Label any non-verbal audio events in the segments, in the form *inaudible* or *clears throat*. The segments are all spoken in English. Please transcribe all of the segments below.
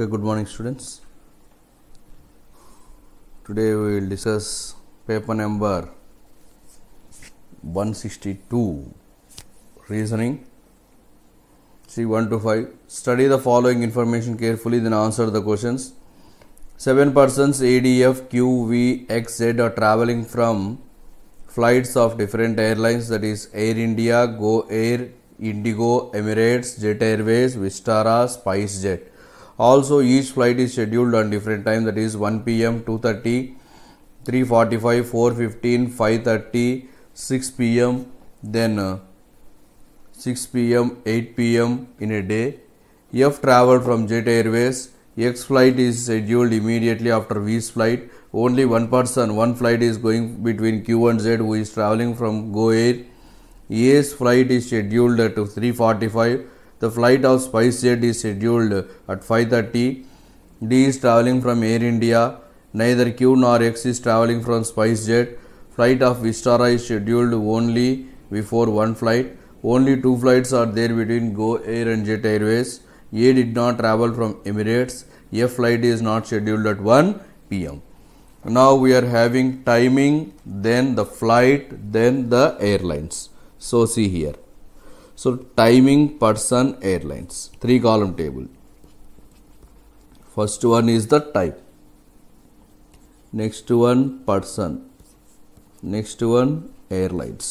Okay, good morning students. Today we will discuss paper number 162 reasoning. See 1 to 5. Study the following information carefully then answer the questions. Seven persons ADF, are traveling from flights of different airlines that is Air India, Go Air, Indigo, Emirates, Jet Airways, Vistara, SpiceJet also each flight is scheduled on different time that is 1 pm 2.30 3.45 4.15 5.30 6 pm then uh, 6 pm 8 pm in a day f traveled from jet airways x flight is scheduled immediately after v's flight only one person one flight is going between q and z who is traveling from go air a's flight is scheduled at 345 the flight of SpiceJet is scheduled at 5:30. D is traveling from Air India. Neither Q nor X is traveling from SpiceJet. Flight of Vistara is scheduled only before one flight. Only two flights are there between Go Air and Jet Airways. A did not travel from Emirates. A flight is not scheduled at 1 pm. Now we are having timing, then the flight, then the airlines. So see here. So timing person airlines three column table. First one is the type. Next one person. Next one airlines.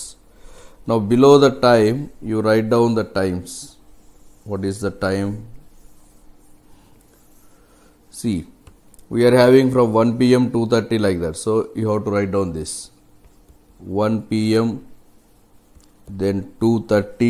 Now below the time you write down the times. What is the time? See we are having from 1 pm to 30 like that so you have to write down this 1 pm then 2:30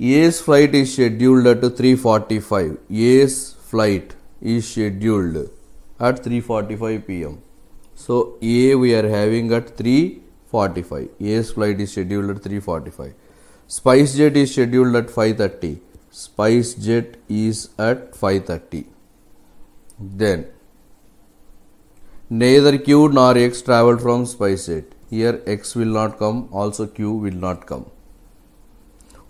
A's flight is scheduled at 3:45. A's flight is scheduled at 3:45 p.m. So A we are having at 3:45. A's flight is scheduled at 3:45. SpiceJet is scheduled at 5:30. SpiceJet is at 5:30. Then neither Q nor X traveled from SpiceJet. Here X will not come, also Q will not come.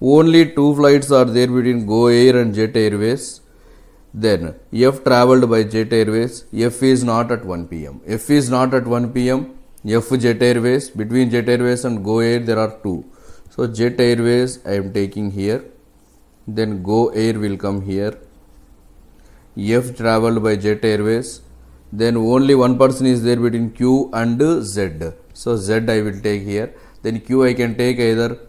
Only two flights are there between Go Air and Jet Airways. Then F traveled by Jet Airways. F is not at 1 pm. F is not at 1 pm. F Jet Airways. Between Jet Airways and Go Air, there are two. So Jet Airways I am taking here. Then Go Air will come here. F traveled by Jet Airways. Then only one person is there between Q and Z. So Z I will take here. Then Q I can take either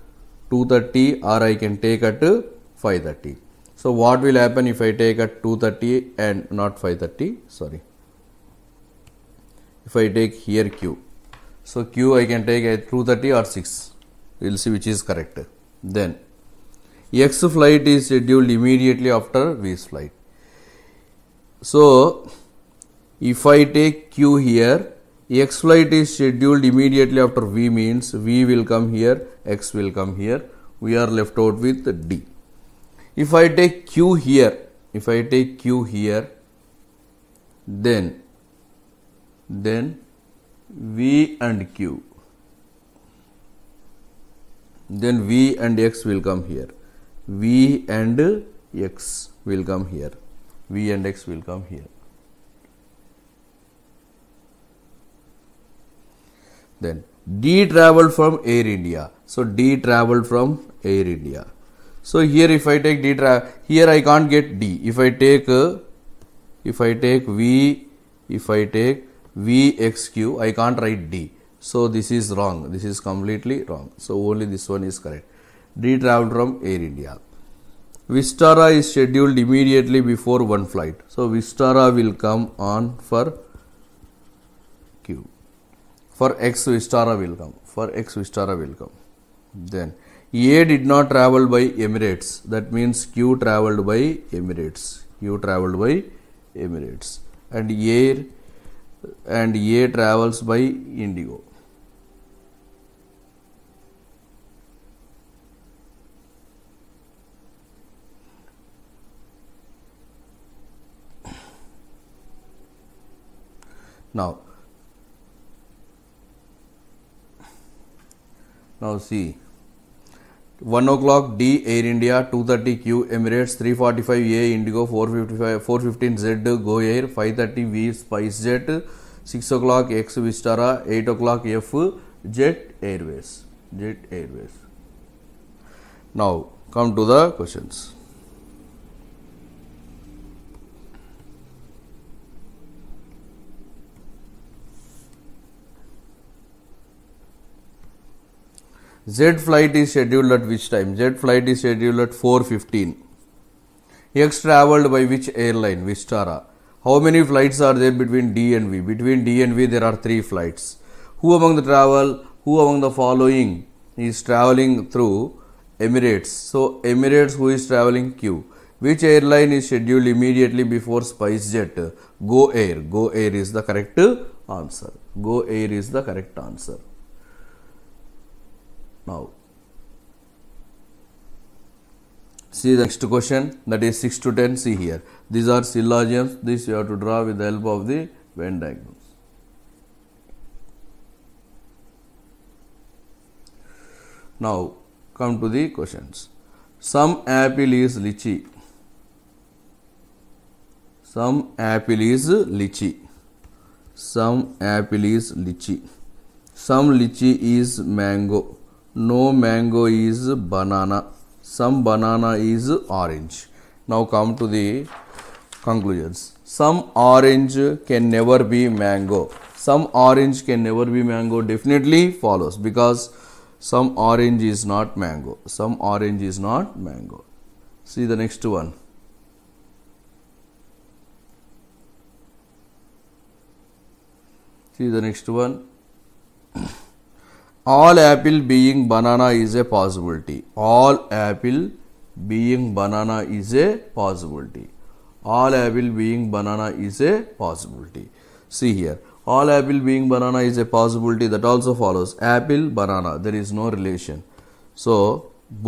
230 or I can take at 530. So, what will happen if I take at 230 and not 530 sorry if I take here q. So, q I can take at 230 or 6 we will see which is correct. Then x flight is scheduled immediately after v's flight. So, if I take q here x flight is scheduled immediately after v means v will come here, x will come here. We are left out with d. If I take q here, if I take q here, then then v and q then v and x will come here v and x will come here v and x will come here Then D traveled from Air India. So D traveled from Air India. So here if I take D tra, here I can't get D. If I take, uh, if I take V, if I take VXQ, I can't write D. So this is wrong. This is completely wrong. So only this one is correct. D traveled from Air India. Vistara is scheduled immediately before one flight. So Vistara will come on for for x Vistara will come for x Vistara will come then A did not travel by Emirates that means Q traveled by Emirates Q traveled by Emirates and A and A travels by Indigo Now, Now see 1 o'clock D Air India, 230 Q Emirates, 345 A Indigo, 455, 415 Z Go Air, 530 V Jet, 6 o'clock X Vistara, 8 o'clock F Jet Airways. Jet Airways. Now come to the questions. Z flight is scheduled at which time? Z flight is scheduled at 4.15. X travelled by which airline? Vistara. How many flights are there between D and V? Between D and V there are three flights. Who among the travel, who among the following is travelling through Emirates? So Emirates who is travelling Q. Which airline is scheduled immediately before SpiceJet? Go Air. Go Air is the correct answer. Go Air is the correct answer now. See the next question that is 6 to 10. See here. These are syllogisms. This you have to draw with the help of the Venn diagrams. Now come to the questions. Some apple is lychee. Some apple is lychee. Some apple is lychee. Some lychee is mango no mango is banana some banana is orange now come to the conclusions some orange can never be mango some orange can never be mango definitely follows because some orange is not mango some orange is not mango see the next one see the next one all apple being banana is a possibility all apple being banana is a possibility all apple being banana is a possibility see here all apple being banana is a possibility that also follows apple banana there is no relation so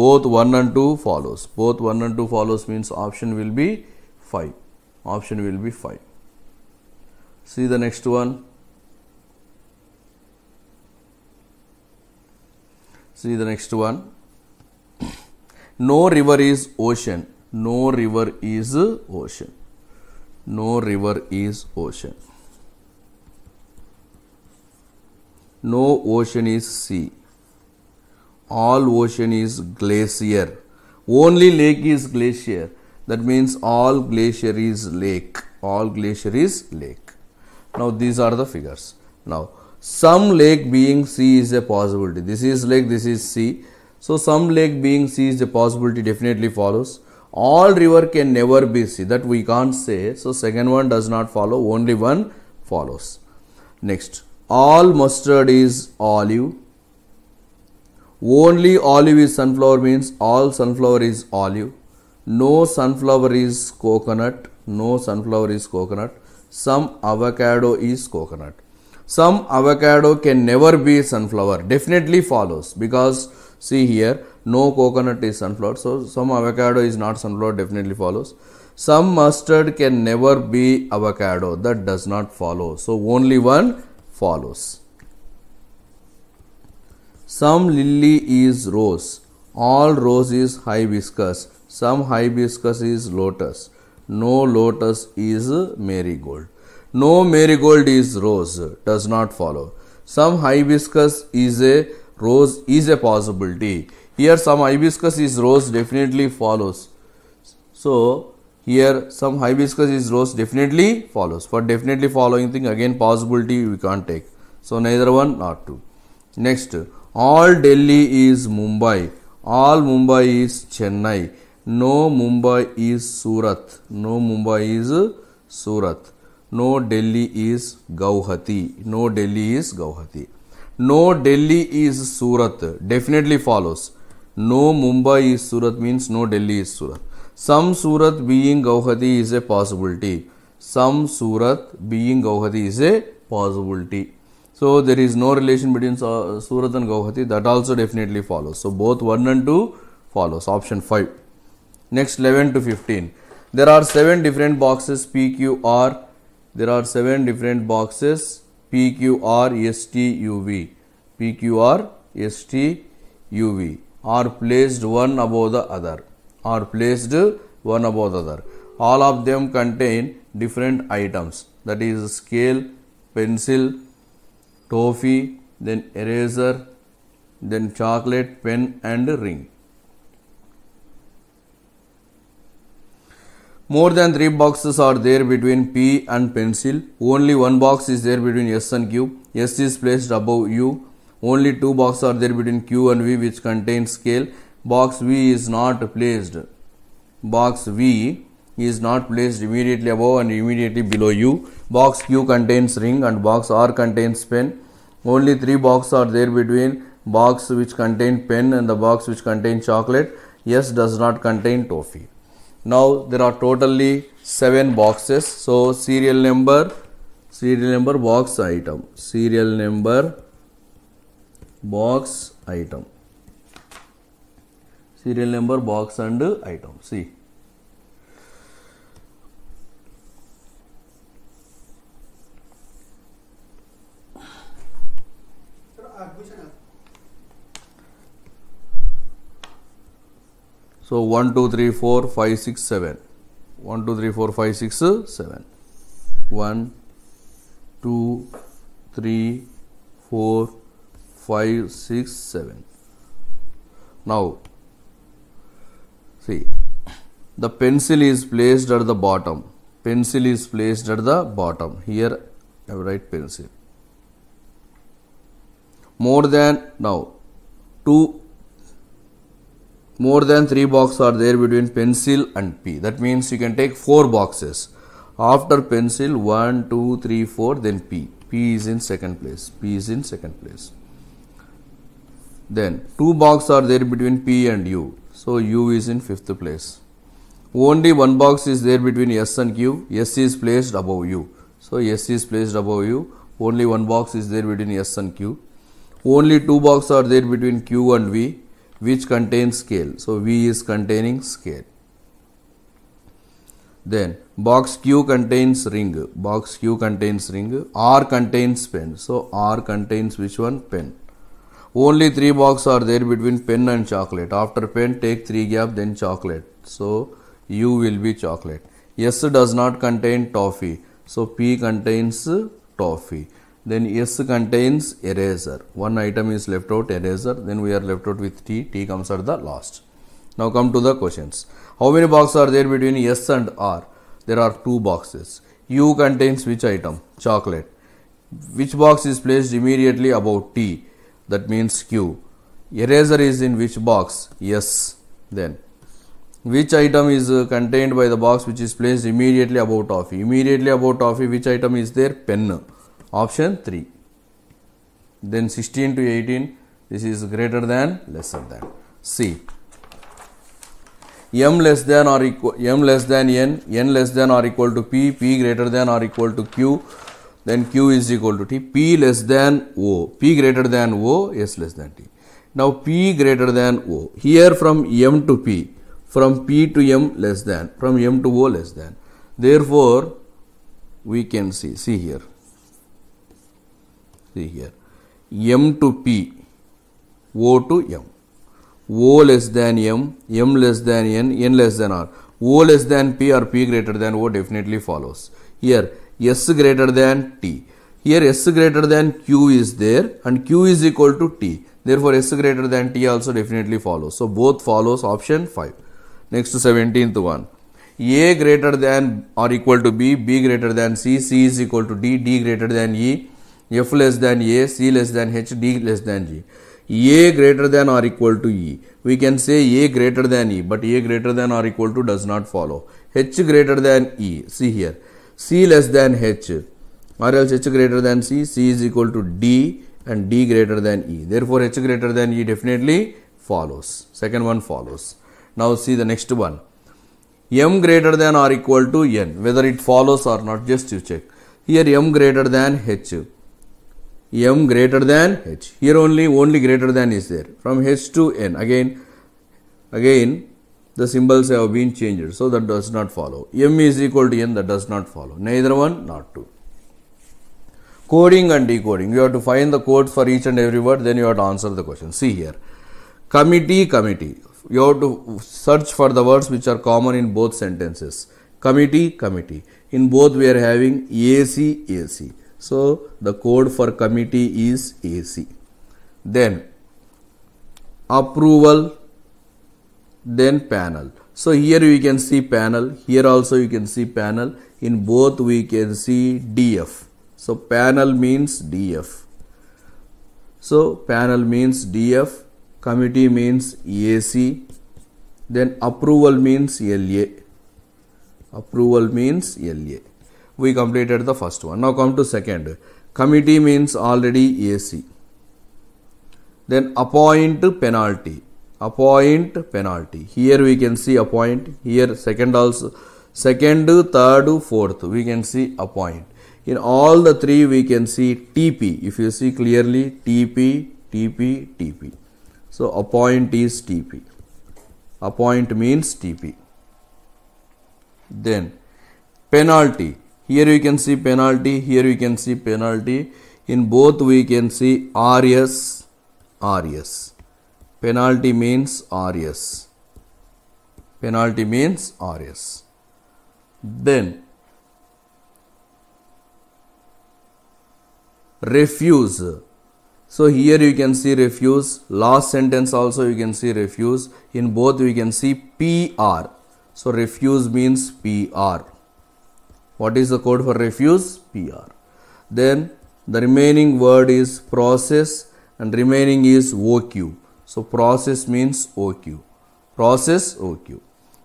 both 1 and 2 follows both 1 and 2 follows means option will be 5 option will be 5 see the next one See the next one. No river is ocean. No river is ocean. No river is ocean. No ocean is sea. All ocean is glacier. Only lake is glacier. That means all glacier is lake. All glacier is lake. Now these are the figures. Now some lake being C is a possibility. This is lake, this is C. So, some lake being C is a possibility definitely follows. All river can never be C, that we can't say. So, second one does not follow, only one follows. Next, all mustard is olive. Only olive is sunflower means all sunflower is olive. No sunflower is coconut. No sunflower is coconut. Some avocado is coconut some avocado can never be sunflower definitely follows because see here no coconut is sunflower so some avocado is not sunflower definitely follows some mustard can never be avocado that does not follow so only one follows some lily is rose all rose is hibiscus some hibiscus is lotus no lotus is marigold no marigold is rose does not follow. Some hibiscus is a rose is a possibility. Here some hibiscus is rose definitely follows. So here some hibiscus is rose definitely follows. For definitely following thing again possibility we can't take. So neither one nor two. Next, all Delhi is Mumbai. All Mumbai is Chennai. No Mumbai is Surat. No Mumbai is Surat. No Delhi is Gauhati. No Delhi is Gauhati. No Delhi is Surat. Definitely follows. No Mumbai is Surat means no Delhi is Surat. Some Surat being Gauhati is a possibility. Some Surat being Gauhati is a possibility. So there is no relation between Surat and Gauhati. That also definitely follows. So both 1 and 2 follows. Option 5. Next 11 to 15. There are 7 different boxes P, Q, R there are seven different boxes P Q R S T U V P Q R S T U V are placed one above the other are placed one above the other. All of them contain different items that is scale, pencil, toffee, then eraser, then chocolate, pen and ring. More than three boxes are there between P and pencil. Only one box is there between S and Q. S is placed above U. Only two boxes are there between Q and V which contain scale. Box V is not placed. Box V is not placed immediately above and immediately below U. Box Q contains ring and box R contains pen. Only three boxes are there between box which contain pen and the box which contain chocolate. S does not contain toffee now there are totally seven boxes so serial number serial number box item serial number box item serial number box and item see So 1, 2, 3, 4, 5, 6, 7. 1, 2, 3, 4, 5, 6, 7. 1, 2, 3, 4, 5, 6, 7. Now, see, the pencil is placed at the bottom. Pencil is placed at the bottom. Here I have write pencil. More than now, 2 more than three boxes are there between pencil and P. That means you can take four boxes. After pencil, 1, 2, 3, 4, then P. P is in second place. P is in second place. Then two boxes are there between P and U. So U is in fifth place. Only one box is there between S and Q. S is placed above U. So S is placed above U. Only one box is there between S and Q. Only two boxes are there between Q and V which contains scale. So, V is containing scale. Then box Q contains ring, box Q contains ring, R contains pen. So, R contains which one? Pen. Only three boxes are there between pen and chocolate. After pen, take three gap, then chocolate. So, U will be chocolate. S does not contain toffee. So, P contains toffee. Then S contains eraser. One item is left out, eraser. Then we are left out with T. T comes at the last. Now come to the questions. How many boxes are there between S and R? There are two boxes. U contains which item? Chocolate. Which box is placed immediately above T? That means Q. Eraser is in which box? S. Then which item is uh, contained by the box which is placed immediately above toffee? Immediately above toffee, which item is there? Pen option 3. Then 16 to 18 this is greater than lesser than. C m less than or equal m less than n n less than or equal to p p greater than or equal to q then q is equal to t p less than o p greater than o s less than t now p greater than o here from m to p from p to m less than from m to o less than therefore we can see see here see here m to p, o to m. O less than m, m less than n, n less than r. O less than p or p greater than o definitely follows. Here s greater than t. Here s greater than q is there and q is equal to t. Therefore s greater than t also definitely follows. So both follows option 5. Next to 17th one. A greater than or equal to B, B greater than C, C is equal to D, D greater than E, f less than a, c less than h, d less than g. a greater than or equal to e. We can say a greater than e, but a greater than or equal to does not follow. h greater than e, see here, c less than h, or else h greater than c, c is equal to d and d greater than e. Therefore, h greater than e definitely follows. Second one follows. Now, see the next one. m greater than or equal to n, whether it follows or not, just you check. Here m greater than h m greater than h. Here only, only greater than is there. From h to n, again, again the symbols have been changed. So, that does not follow. m is equal to n, that does not follow. Neither one, not two. Coding and decoding. You have to find the code for each and every word, then you have to answer the question. See here. Committee, committee. You have to search for the words which are common in both sentences. Committee, committee. In both we are having AC, AC so, the code for committee is AC. Then approval, then panel. So, here we can see panel, here also you can see panel, in both we can see DF. So, panel means DF. So, panel means DF, committee means EAC, then approval means LA. Approval means LA we completed the first one. Now come to second. Committee means already AC. Then appoint penalty. Appoint penalty. Here we can see appoint. Here second also. Second, third, fourth. We can see appoint. In all the three we can see TP. If you see clearly TP, TP, TP. So appoint is TP. Appoint means TP. Then penalty here you can see penalty here you can see penalty in both we can see RS RS penalty means RS penalty means RS then refuse so here you can see refuse last sentence also you can see refuse in both we can see PR so refuse means PR what is the code for refuse? PR. Then the remaining word is process and remaining is OQ. So process means OQ. Process OQ.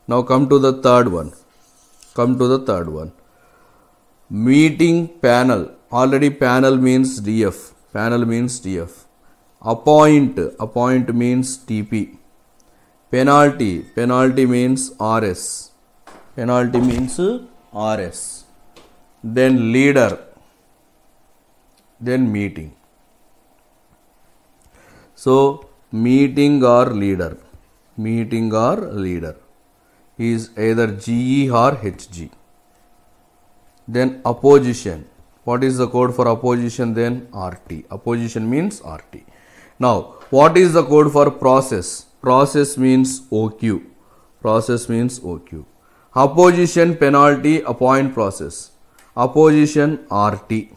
Now come to the third one. Come to the third one. Meeting panel. Already panel means DF. Panel means DF. Appoint. Appoint means TP. Penalty. Penalty means RS. Penalty means RS then leader, then meeting. So, meeting or leader, meeting or leader is either GE or HG. Then opposition. What is the code for opposition then? RT. Opposition means RT. Now, what is the code for process? Process means OQ. Process means OQ. Opposition penalty appoint process opposition RT,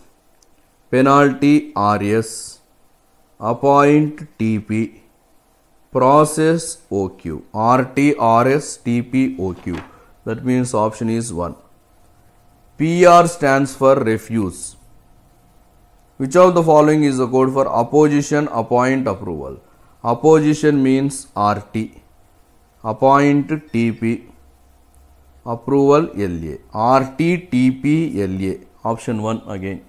penalty RS, appoint TP, process OQ, RT, RS, TP, OQ. That means option is 1. PR stands for refuse. Which of the following is the code for opposition appoint approval? Opposition means RT, appoint TP, approval LA, RTTPLA, option 1 again.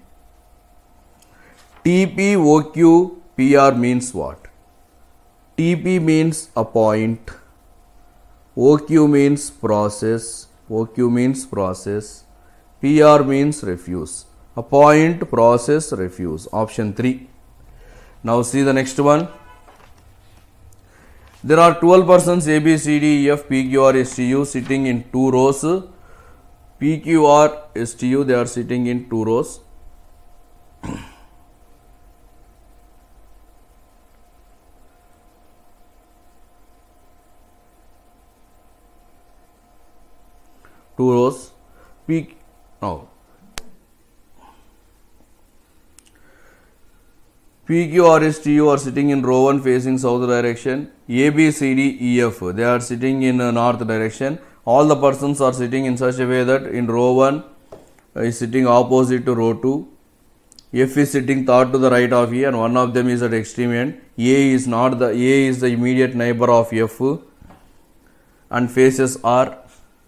TPOQPR means what? TP means appoint, OQ means process, OQ means process, PR means refuse. Appoint, process, refuse, option 3. Now see the next one. There are 12 persons A, B, C, D, E, F, P, Q, R, S, T, U sitting in two rows. P, Q, R, S, T, U, they are sitting in two rows. two rows. P, no, PQRSTU are sitting in row 1 facing south direction. ABCDEF they are sitting in uh, north direction. All the persons are sitting in such a way that in row 1 uh, is sitting opposite to row 2. F is sitting third to the right of E and one of them is at extreme end. A is not the A is the immediate neighbor of F and faces are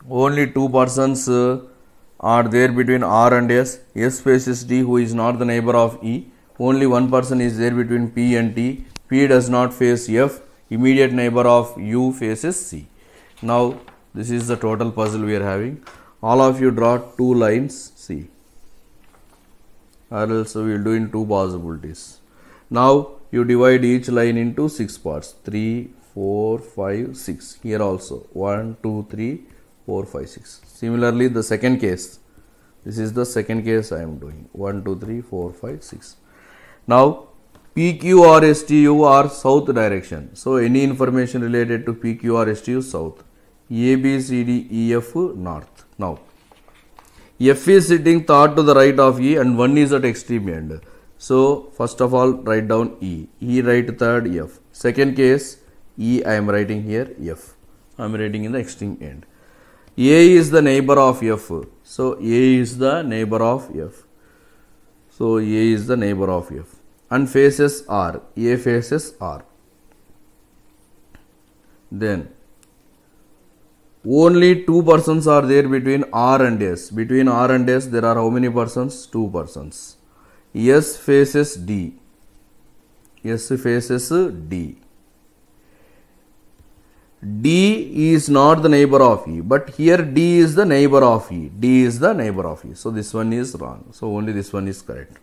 only two persons uh, are there between R and S. S faces D who is not the neighbor of E only one person is there between P and T. P does not face F, immediate neighbor of U faces C. Now, this is the total puzzle we are having. All of you draw two lines C or else we will do in two possibilities. Now, you divide each line into 6 parts 3, 4, 5, 6. Here also 1, 2, 3, 4, 5, 6. Similarly, the second case, this is the second case I am doing 1, 2, 3, 4, 5, 6. Now, PQ or STU are south direction. So, any information related to PQ or STU south. ABCDEF north. Now, F is sitting third to the right of E and 1 is at extreme end. So, first of all write down E. E write third F. Second case E I am writing here F. I am writing in the extreme end. A is the neighbor of F. So, A is the neighbor of F. So, A is the neighbor of F and faces are faces are. Then only two persons are there between R and S. Between R and S there are how many persons? Two persons. S faces D. S faces D. D is not the neighbor of E, but here D is the neighbor of E. D is the neighbor of E. So this one is wrong. So only this one is correct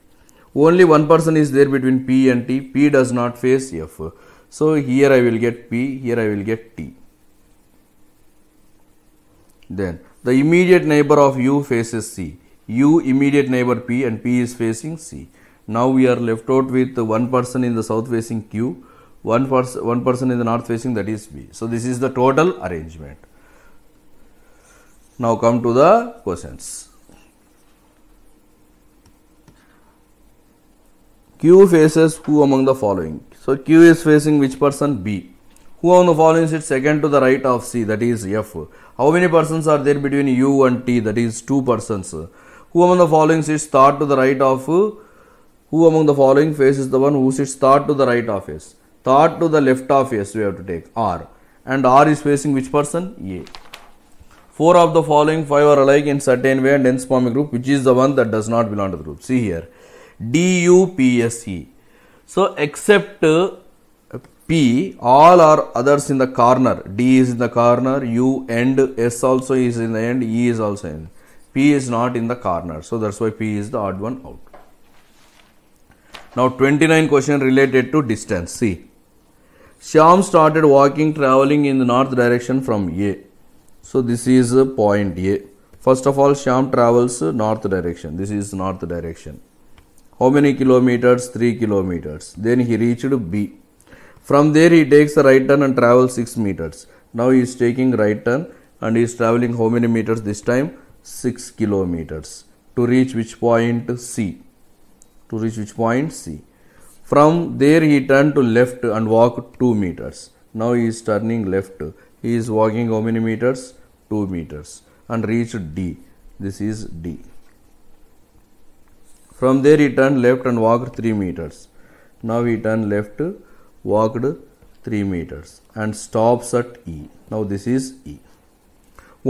only one person is there between P and T, P does not face F. So here I will get P, here I will get T. Then the immediate neighbor of U faces C, U immediate neighbor P and P is facing C. Now we are left out with one person in the south facing Q, one, pers one person in the north facing that is B. So this is the total arrangement. Now come to the questions. Q faces who among the following? So Q is facing which person? B. Who among the following sits second to the right of C? That is F. How many persons are there between U and T? That is two persons. Who among the following sits third to the right of? Who among the following faces the one who sits third to the right of S? Third to the left of S we have to take R. And R is facing which person? A. Four of the following five are alike in certain way and form forming group which is the one that does not belong to the group. See here. DUPSE. So except uh, P, all are others in the corner. D is in the corner, U and S also is in the end, E is also in. P is not in the corner. So that's why P is the odd one out. Now 29 question related to distance. See, Shyam started walking traveling in the north direction from A. So this is uh, point A. First of all, Shyam travels uh, north direction. This is north direction. How many kilometers? 3 kilometers. Then he reached B. From there he takes a right turn and travels 6 meters. Now he is taking right turn and he is traveling how many meters this time? 6 kilometers to reach which point C. To reach which point C. From there he turned to left and walked 2 meters. Now he is turning left. He is walking how many meters? 2 meters and reached D. This is D. From there he turned left and walked 3 meters. Now he turned left, walked 3 meters and stops at E. Now this is E.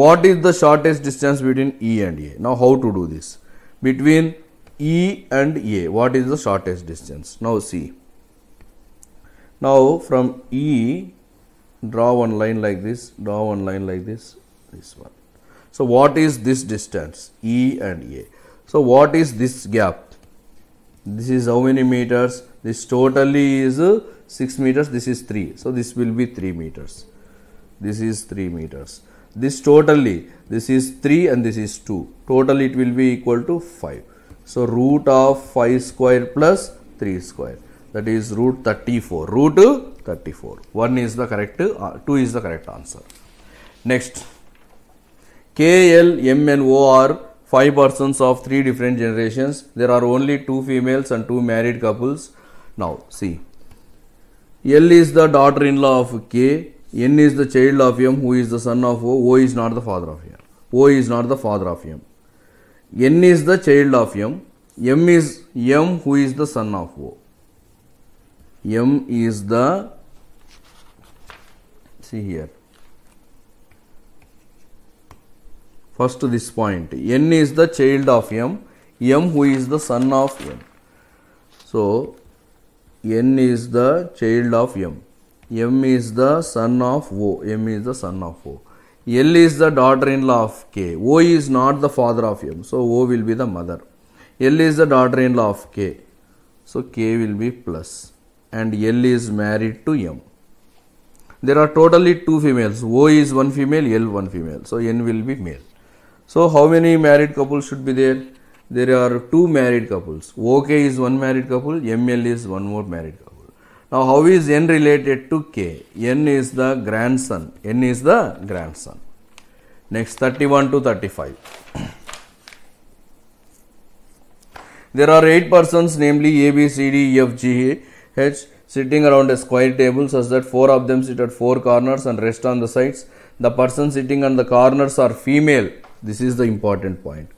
What is the shortest distance between E and A? Now how to do this? Between E and A, what is the shortest distance? Now see. Now from E, draw one line like this, draw one line like this, this one. So what is this distance? E and A so what is this gap this is how many meters this totally is uh, 6 meters this is 3 so this will be 3 meters this is 3 meters this totally this is 3 and this is 2 Total it will be equal to 5 so root of 5 square plus 3 square that is root 34 root 34 1 is the correct uh, 2 is the correct answer next k l m n o r five persons of three different generations. There are only two females and two married couples. Now, see. L is the daughter-in-law of K. N is the child of M who is the son of O. O is not the father of M. O is not the father of M. N is the child of M. M is M who is the son of O. M is the see here first this point n is the child of m m who is the son of m so n is the child of m m is the son of o m is the son of o l is the daughter-in-law of k o is not the father of m so o will be the mother l is the daughter-in-law of k so k will be plus and l is married to m there are totally two females o is one female l one female so n will be male so how many married couples should be there? There are two married couples. OK is one married couple, ML is one more married couple. Now how is N related to K? N is the grandson. N is the grandson. Next 31 to 35. *clears throat* there are 8 persons namely A, B, C, D, E, F, G, H sitting around a square table such that 4 of them sit at 4 corners and rest on the sides. The person sitting on the corners are female this is the important point.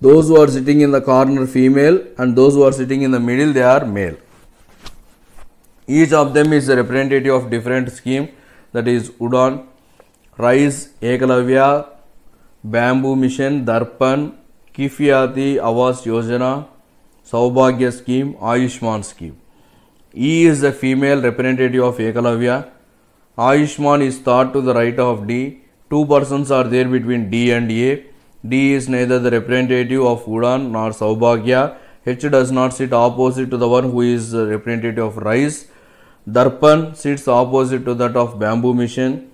Those who are sitting in the corner female and those who are sitting in the middle they are male. Each of them is a representative of different scheme that is Udon, Rice, Ekalavya, Bamboo Mission, Darpan, Kifiyati, Avas Yojana, Saubhagya scheme, Ayushman scheme. E is the female representative of Ekalavya. Ayushman is thought to the right of D. Two persons are there between D and A. D is neither the representative of Udan nor Saubhagya. H does not sit opposite to the one who is the representative of rice. Darpan sits opposite to that of bamboo mission.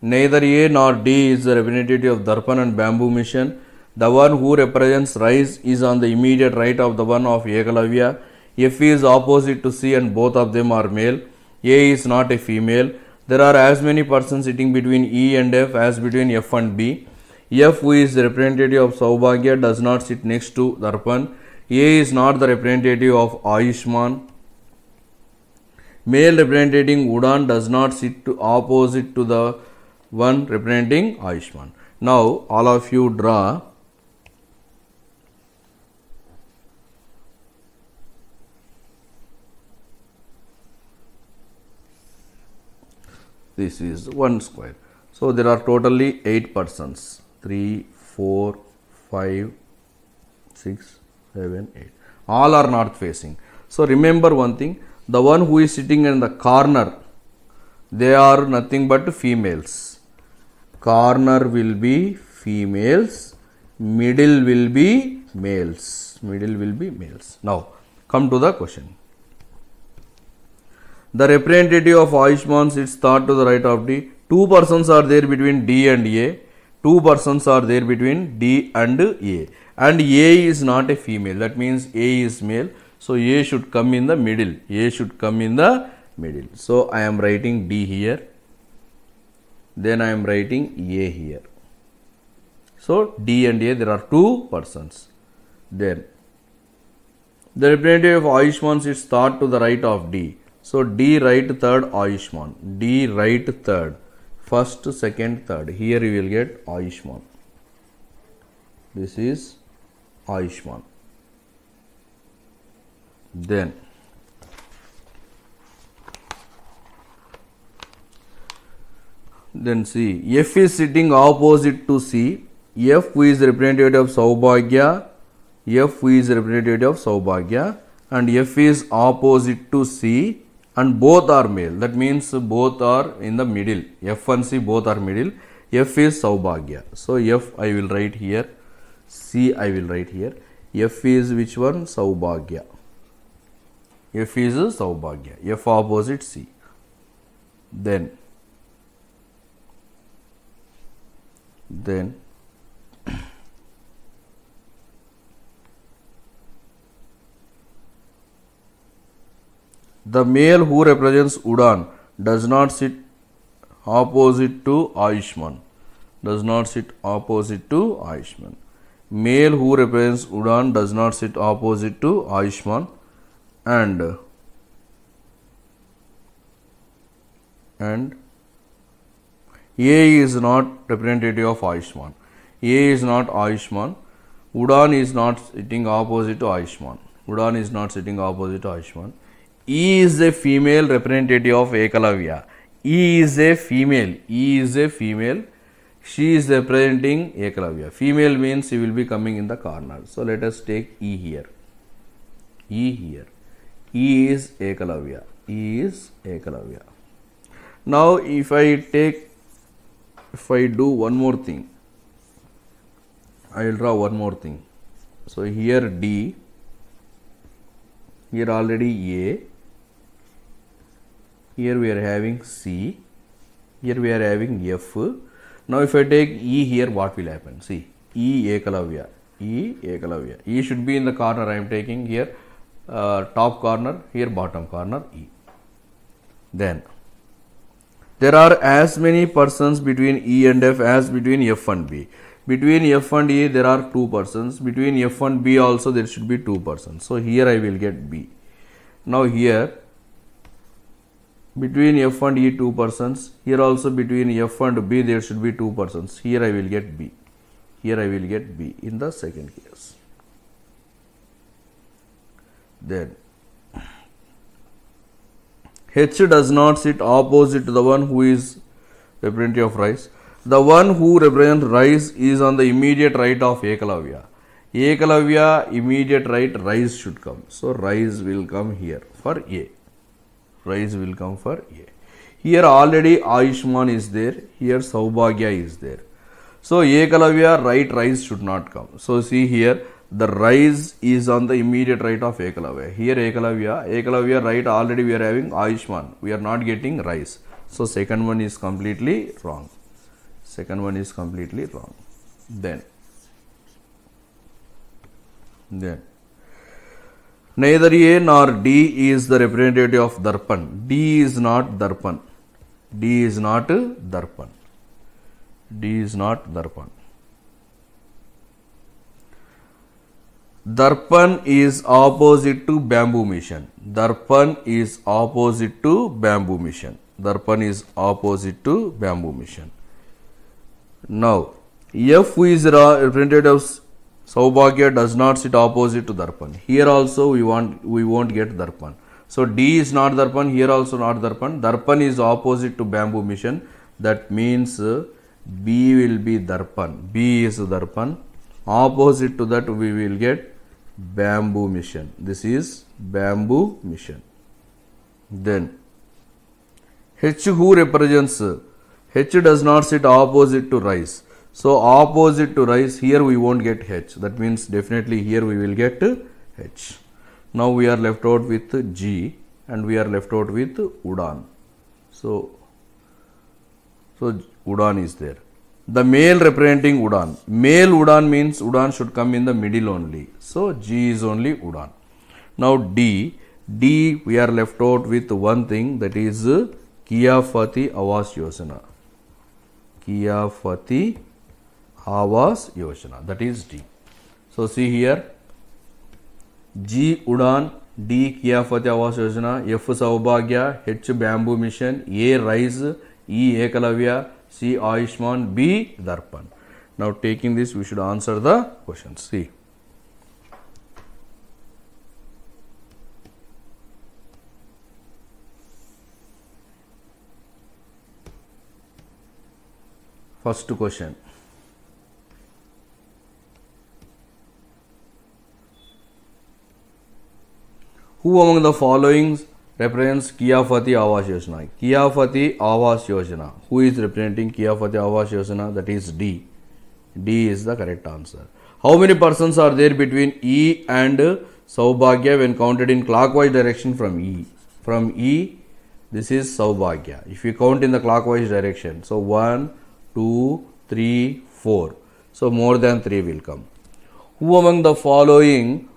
Neither A nor D is the representative of Darpan and bamboo mission. The one who represents rice is on the immediate right of the one of Ekalavya. F is opposite to C and both of them are male. A is not a female there are as many persons sitting between E and F as between F and B. F who is the representative of Saubhagya does not sit next to Darpan. A is not the representative of Aishman. Male representing Udan does not sit to opposite to the one representing Aishman. Now all of you draw this is 1 square. So, there are totally 8 persons 3, 4, 5, 6, 7, 8 all are north facing. So, remember one thing the one who is sitting in the corner they are nothing but females. Corner will be females, middle will be males, middle will be males. Now, come to the question. The representative of Aishman's is thought to the right of D. Two persons are there between D and A. Two persons are there between D and A. And A is not a female. That means A is male. So, A should come in the middle. A should come in the middle. So, I am writing D here. Then I am writing A here. So, D and A there are two persons. Then the representative of Aishman's is thought to the right of D. So D right third Aishman. D right third. First, second, third. Here you will get Aishman. This is Aishman. Then then see F is sitting opposite to C. F is representative of Saubhagya. F is representative of Saubhagya and F is opposite to C and both are male that means both are in the middle f and c both are middle f is saubhagya so f i will write here c i will write here f is which one saubhagya f is saubhagya f opposite c then then The male who represents Udan does not sit opposite to Aishman. Does not sit opposite to Aishman. Male who represents Udan does not sit opposite to Aishman and and A is not representative of Aishman. A is not Aishman. Udan is not sitting opposite to Aishman. Udan is not sitting opposite to Aishman. E is a female representative of Ekalavya. E is a female. E is a female. She is representing Ekalavya. Female means she will be coming in the corner. So let us take E here. E here. E is Ekalavya. E is Ekalavya. Now if I take, if I do one more thing, I will draw one more thing. So here D, here already A, here we are having C, here we are having F. Now, if I take E here, what will happen? See, E ekalavya, E ekalavya. E should be in the corner I am taking here, uh, top corner, here bottom corner E. Then, there are as many persons between E and F as between F and B. Between F and E, there are two persons. Between F and B also, there should be two persons. So, here I will get B. Now, here between f and e two persons here also between f and b there should be two persons here i will get b here i will get b in the second case then h does not sit opposite to the one who is representative of rice the one who represents rice is on the immediate right of ekalavya ekalavya immediate right rice should come so rice will come here for a price will come for A. Here already Ayushman is there, here Saubhagya is there. So Kalavya right rise should not come. So see here the rise is on the immediate right of Kalavya. Here Ekalavya, Kalavya right already we are having Ayushman. We are not getting rise. So second one is completely wrong. Second one is completely wrong. Then, then Neither A nor D is the representative of Darpan. D is not Darpan. D is not Darpan. D is not Darpan. Darpan is opposite to bamboo mission. Darpan is opposite to bamboo mission. Darpan is opposite to bamboo mission. Now, F is representative Saubhagya does not sit opposite to Darpan. Here also we want we won't get Darpan. So D is not Darpan, here also not Darpan. Darpan is opposite to bamboo mission. That means uh, B will be Darpan. B is Darpan. Opposite to that we will get bamboo mission. This is bamboo mission. Then H who represents H does not sit opposite to rice. So opposite to rise here we won't get H. That means definitely here we will get H. Now we are left out with G and we are left out with Udan. So, so Udan is there. The male representing Udan. Male Udan means Udan should come in the middle only. So G is only Udan. Now D, D we are left out with one thing that is Kia Fati Awas Yosana. Kia Fati Awas Yojana that is D so C here G Udan D कियाफति Awas Yojana F Saubhagya H bamboo mission A रईज Eklavya C आयुष्मा B Darpan now taking this we should answer the question C first question Who among the following represents Kiyafati Fati Yojana? Yojana. Who is representing Kiyafati Fati Yojana? That is D. D is the correct answer. How many persons are there between E and Saubhagya when counted in clockwise direction from E? From E, this is Saubhagya. If you count in the clockwise direction, so 1, 2, 3, 4. So more than 3 will come. Who among the following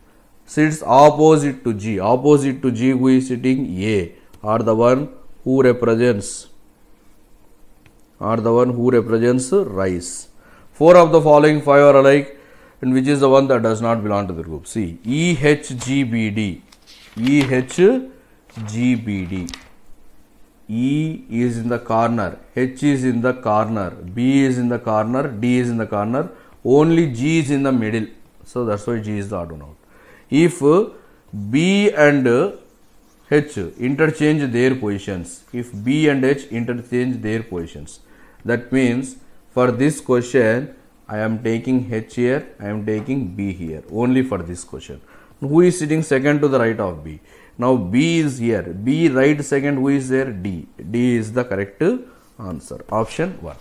sits opposite to G. Opposite to G, who is sitting? A, or the one who represents, are the one who represents rice. Four of the following five are alike, and which is the one that does not belong to the group? See, E H G B D. E H G B D. E is in the corner, H is in the corner, B is in the corner, D is in the corner, only G is in the middle. So that's why G is the odd one out if B and H interchange their positions, if B and H interchange their positions. That means for this question, I am taking H here, I am taking B here, only for this question. Who is sitting second to the right of B? Now, B is here, B right second, who is there? D. D is the correct answer, option 1.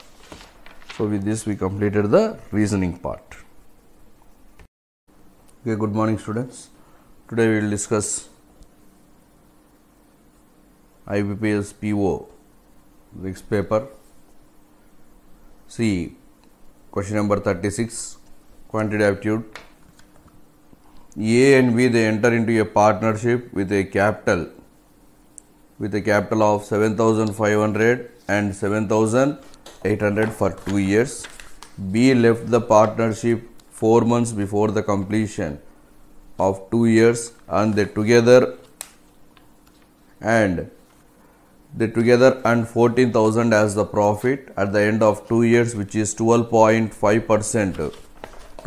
So, with this we completed the reasoning part. Okay, good morning students. Today we will discuss IBPS PO next paper. See question number 36 quantity aptitude. A and B they enter into a partnership with a capital with a capital of 7500 and 7800 for 2 years. B left the partnership 4 months before the completion of 2 years and they together and they together earn 14,000 as the profit at the end of 2 years which is 12.5 percent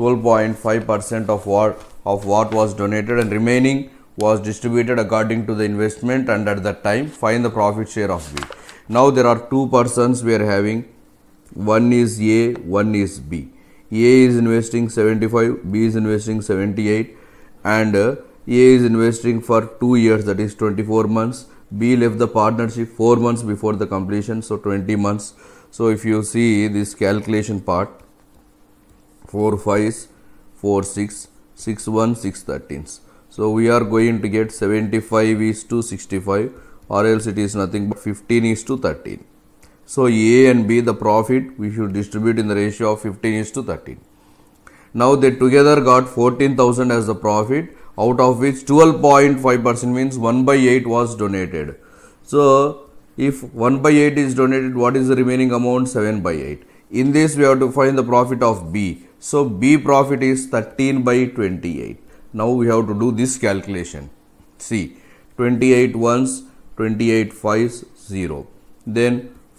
12.5 percent of what of what was donated and remaining was distributed according to the investment and at that time find the profit share of B. Now there are two persons we are having one is A one is B. A is investing 75, B is investing 78 and uh, A is investing for 2 years that is 24 months. B left the partnership 4 months before the completion so 20 months. So if you see this calculation part 4 5s 4 6 6 1 6 13s. So we are going to get 75 is to 65 or else it is nothing but 15 is to 13. So, A and B, the profit, we should distribute in the ratio of 15 is to 13. Now, they together got 14,000 as the profit, out of which 12.5 percent means 1 by 8 was donated. So, if 1 by 8 is donated, what is the remaining amount? 7 by 8. In this, we have to find the profit of B. So, B profit is 13 by 28. Now, we have to do this calculation. See, 28 ones, 28 fives, 0. Then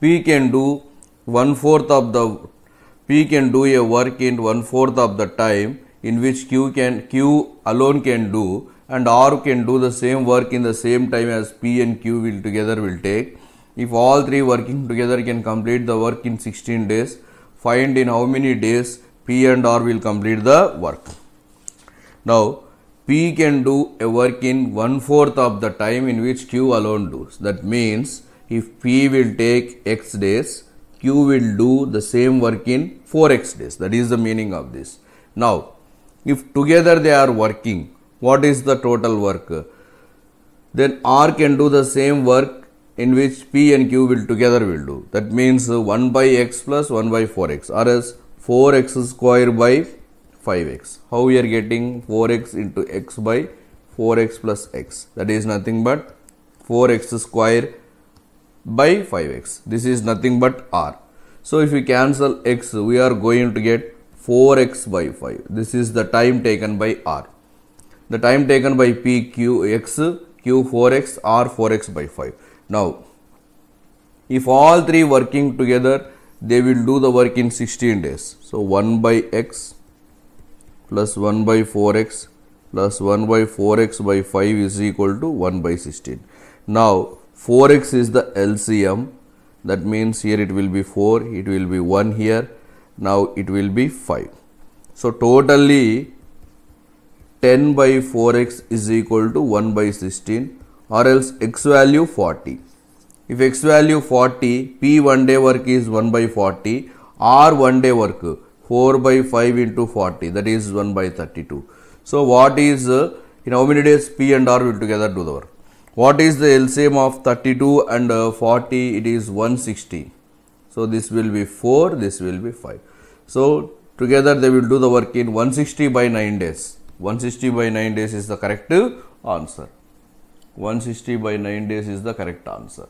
P can do one fourth of the P can do a work in one fourth of the time in which Q can Q alone can do and R can do the same work in the same time as P and Q will together will take. If all three working together can complete the work in 16 days, find in how many days P and R will complete the work. Now, P can do a work in one fourth of the time in which Q alone does. That means if P will take x days, Q will do the same work in 4x days. That is the meaning of this. Now, if together they are working, what is the total work? Then R can do the same work in which P and Q will together will do. That means 1 by x plus 1 by 4x or as 4x square by 5x. How we are getting 4x into x by 4x plus x. That is nothing but 4x square by 5x. This is nothing but r. So if we cancel x, we are going to get 4x by 5. This is the time taken by r. The time taken by p, q, x, q 4x, r 4x by 5. Now, if all three working together, they will do the work in 16 days. So 1 by x plus 1 by 4x plus 1 by 4x by 5 is equal to 1 by 16. Now, 4x is the LCM that means here it will be 4 it will be 1 here now it will be 5 so totally 10 by 4x is equal to 1 by 16 or else x value 40 if x value 40 p one day work is 1 by 40 R one day work 4 by 5 into 40 that is 1 by 32 so what is in uh, how many days p and r will together do the work what is the LCM of 32 and uh, 40 it is 160 so this will be 4 this will be 5 so together they will do the work in 160 by 9 days 160 by 9 days is the correct answer 160 by 9 days is the correct answer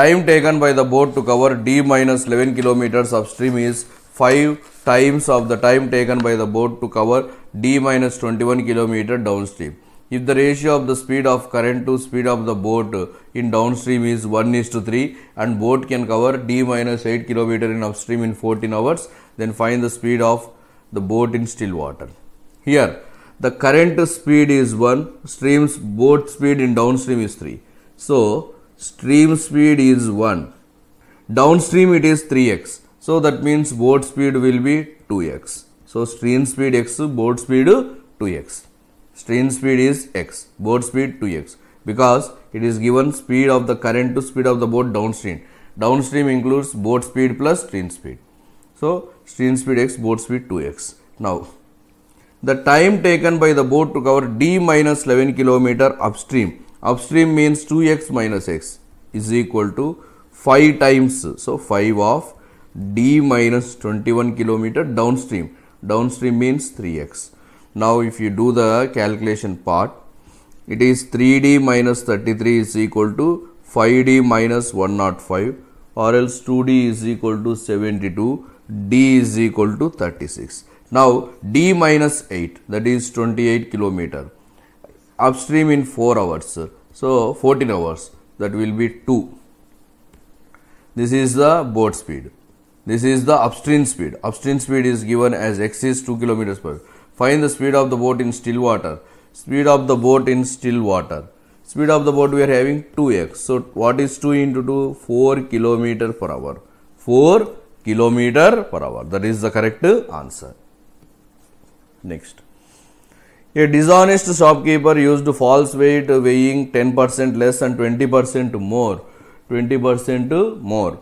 time taken by the boat to cover d minus 11 kilometers upstream is 5 times of the time taken by the boat to cover d minus 21 kilometer downstream if the ratio of the speed of current to speed of the boat in downstream is 1 is to 3 and boat can cover d minus 8 km in upstream in 14 hours then find the speed of the boat in still water. Here the current speed is 1 stream's boat speed in downstream is 3. So stream speed is 1 downstream it is 3x so that means boat speed will be 2x. So stream speed x boat speed 2x. Strain speed is x, board speed 2x because it is given speed of the current to speed of the boat downstream. Downstream includes boat speed plus stream speed. So, stream speed x, boat speed 2x. Now, the time taken by the boat to cover d minus 11 kilometer upstream. Upstream means 2x minus x is equal to 5 times. So, 5 of d minus 21 kilometer downstream. Downstream means 3x. Now if you do the calculation part, it is 3d minus 33 is equal to 5d minus 105 or else 2d is equal to 72, d is equal to 36. Now d minus 8 that is 28 kilometer upstream in 4 hours. So 14 hours that will be 2. This is the boat speed. This is the upstream speed. Upstream speed is given as x is 2 kilometers per hour. Find the speed of the boat in still water. Speed of the boat in still water. Speed of the boat we are having 2x. So what is 2 into 2? 4 kilometer per hour. 4 kilometer per hour. That is the correct answer. Next. A dishonest shopkeeper used false weight weighing 10% less and 20% more. 20% more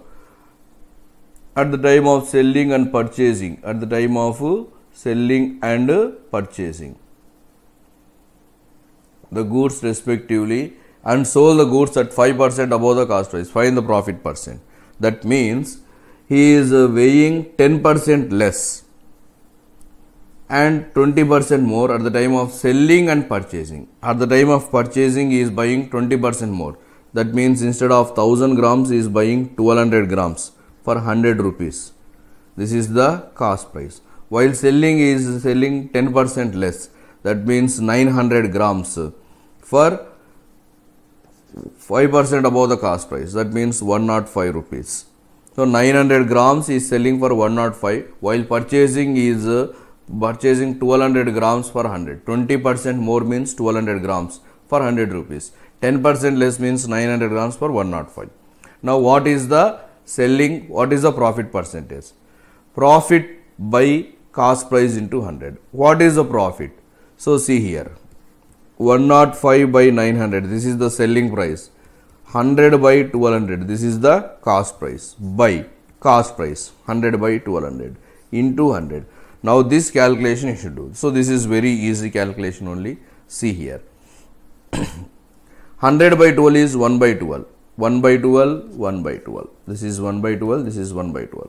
at the time of selling and purchasing at the time of selling and purchasing the goods respectively and sold the goods at 5% above the cost price find the profit percent that means he is weighing 10% less and 20% more at the time of selling and purchasing at the time of purchasing he is buying 20% more that means instead of 1000 grams he is buying 1200 grams for 100 rupees this is the cost price while selling is selling 10 percent less that means 900 grams for 5 percent above the cost price that means 105 rupees. So 900 grams is selling for 105 while purchasing is uh, purchasing 1200 grams for 100 20 percent more means 1200 grams for 100 rupees 10 percent less means 900 grams for 105. Now what is the selling what is the profit percentage? Profit by cost price into 100. What is the profit? So see here 105 by 900 this is the selling price 100 by 1200 this is the cost price by cost price 100 by 1200 into 100. Now this calculation you should do. So this is very easy calculation only see here 100 *coughs* by 12 is 1 by 12 1 by 12 1 by 12 this is 1 by 12 this is 1 by 12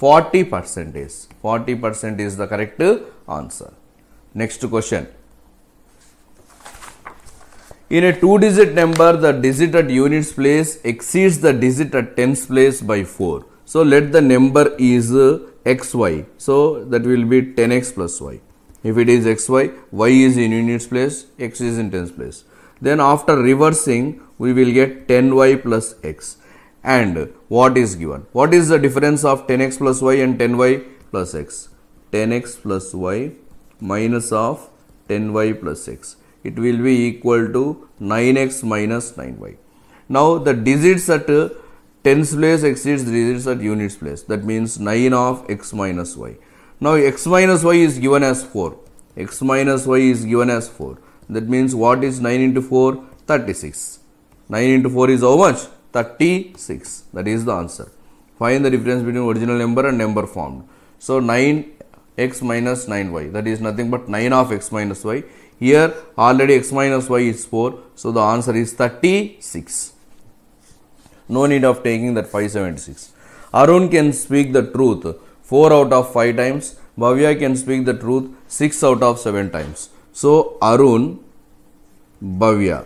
40 percent is 40 percent is the correct answer next question in a two digit number the digit at units place exceeds the digit at tens place by 4 so let the number is xy so that will be 10x plus y if it is xy y is in units place x is in tens place then after reversing we will get 10y plus x and what is given. What is the difference of 10x plus y and 10y plus x? 10x plus y minus of 10y plus x. It will be equal to 9x minus 9y. Now the digits at uh, tens place exceeds the digits at units place. That means 9 of x minus y. Now x minus y is given as 4. x minus y is given as 4. That means what is 9 into 4? 36. 9 into 4 is how much? 36 that is the answer find the difference between original number and number formed so 9x minus 9y that is nothing but 9 of x minus y here already x minus y is 4 so the answer is 36 no need of taking that 576 arun can speak the truth 4 out of 5 times bhavya can speak the truth 6 out of 7 times so arun bhavya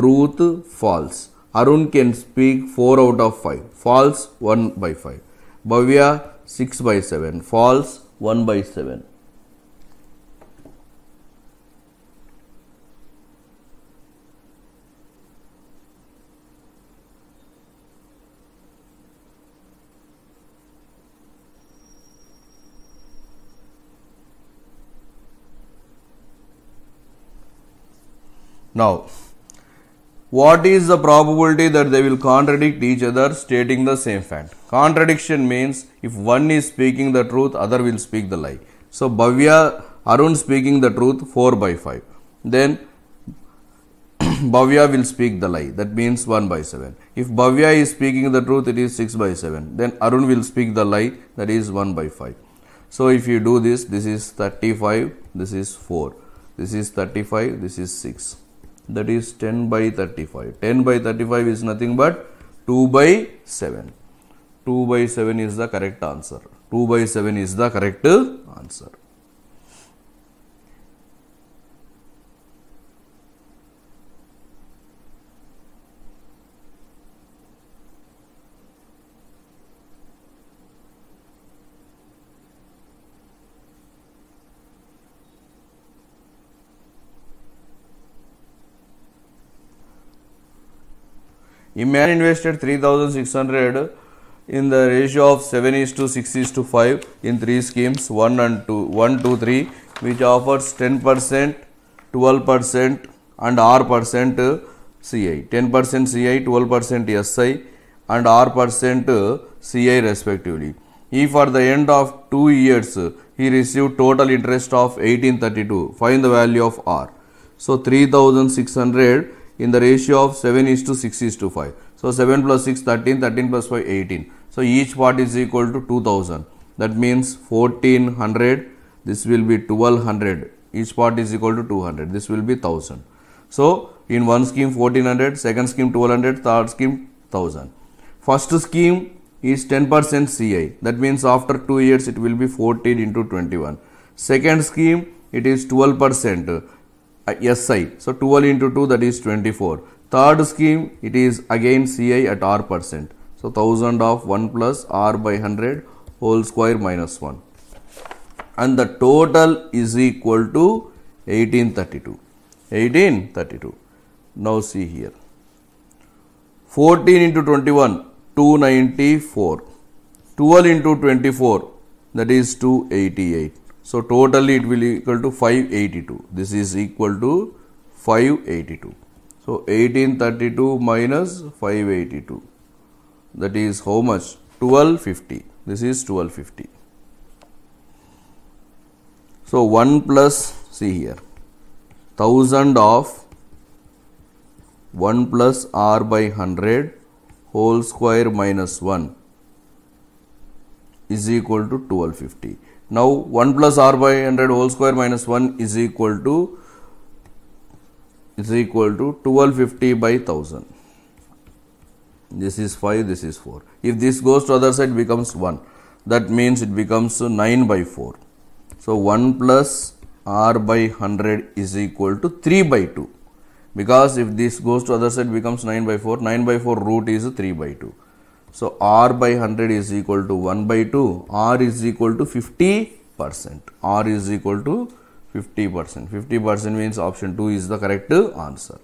truth false Arun can speak 4 out of 5. False 1 by 5. Bhavya 6 by 7. False 1 by 7. Now, what is the probability that they will contradict each other stating the same fact? Contradiction means if one is speaking the truth, other will speak the lie. So, Bhavya, Arun speaking the truth 4 by 5. Then *clears throat* Bhavya will speak the lie. That means 1 by 7. If Bhavya is speaking the truth, it is 6 by 7. Then Arun will speak the lie. That is 1 by 5. So, if you do this, this is 35, this is 4. This is 35, this is 6 that is 10 by 35. 10 by 35 is nothing but 2 by 7. 2 by 7 is the correct answer. 2 by 7 is the correct answer. He man invested 3600 in the ratio of 7 is to 6 is to 5 in three schemes 1 and 2, 1, 2, 3 which offers 10 percent, 12 percent and R percent CI. 10 percent CI, 12 percent SI and R percent CI respectively. He for the end of 2 years he received total interest of 1832, find the value of R. So 3600 in the ratio of 7 is to 6 is to 5. So 7 plus 6 13, 13 plus 5 18. So each part is equal to 2000. That means 1400, this will be 1200. Each part is equal to 200. This will be 1000. So in one scheme 1400, second scheme 1200, third scheme 1000. First scheme is 10% CI. That means after 2 years it will be 14 into 21. Second scheme it is 12 percent uh, SI. So 12 into 2 that is 24. Third scheme it is again CI at R percent. So 1000 of 1 plus R by 100 whole square minus 1 and the total is equal to 1832. 1832. Now see here. 14 into 21 294. 12 into 24 that is 288. So, totally it will equal to 582. This is equal to 582. So, 1832 minus 582 that is how much? 1250. This is 1250. So, 1 plus see here 1000 of 1 plus r by 100 whole square minus 1 is equal to 1250. Now 1 plus r by 100 whole square minus 1 is equal to is equal to 1250 by 1000. This is 5, this is 4. If this goes to other side becomes 1. That means it becomes 9 by 4. So 1 plus r by 100 is equal to 3 by 2 because if this goes to other side becomes 9 by 4 9 by 4 root is 3 by 2 so R by 100 is equal to 1 by 2. R is equal to 50 percent. R is equal to 50 percent. 50 percent means option 2 is the correct answer.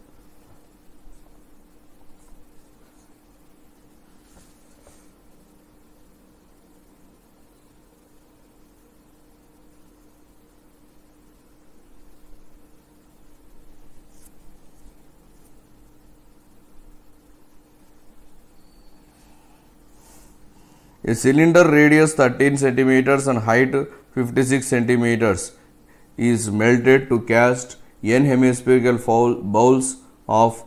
A cylinder radius 13 centimeters and height 56 centimeters is melted to cast n hemispherical bowls of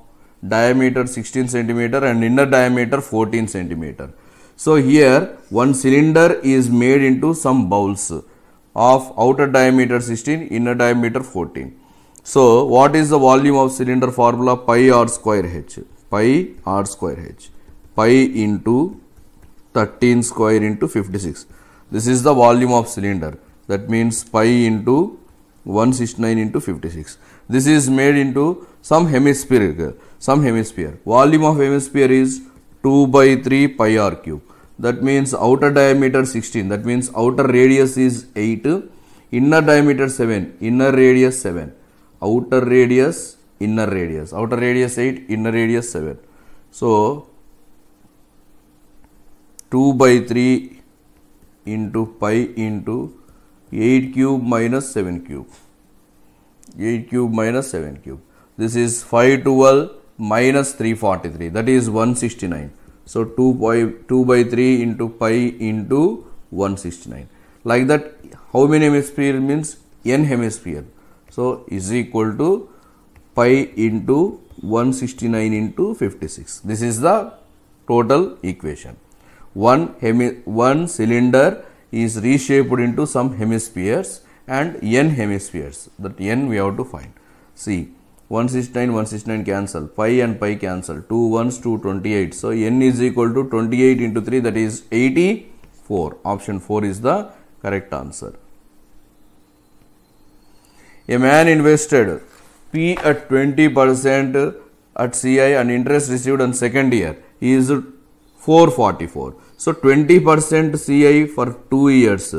diameter 16 centimeter and inner diameter 14 centimeter. So here one cylinder is made into some bowls of outer diameter 16, inner diameter 14. So what is the volume of cylinder formula pi r square h? Pi r square h. Pi into 13 square into 56. This is the volume of cylinder that means pi into 169 into 56. This is made into some hemisphere, some hemisphere. Volume of hemisphere is 2 by 3 pi r cube. That means outer diameter 16, that means outer radius is 8, inner diameter 7, inner radius 7, outer radius, inner radius, outer radius 8, inner radius 7. So, 2 by 3 into pi into 8 cube minus 7 cube. 8 cube minus 7 cube. This is 512 minus 343 that is 169. So 2 by, 2 by 3 into pi into 169. Like that how many hemisphere means n hemisphere. So is equal to pi into 169 into 56. This is the total equation one, one cylinder is reshaped into some hemispheres and n hemispheres that n we have to find. See 169, 169 cancel, pi and pi cancel, 2 1s, 2 28. So, n is equal to 28 into 3 that is 84. Option 4 is the correct answer. A man invested P at 20 percent at CI and interest received on second year is 444. So 20% CI for 2 years.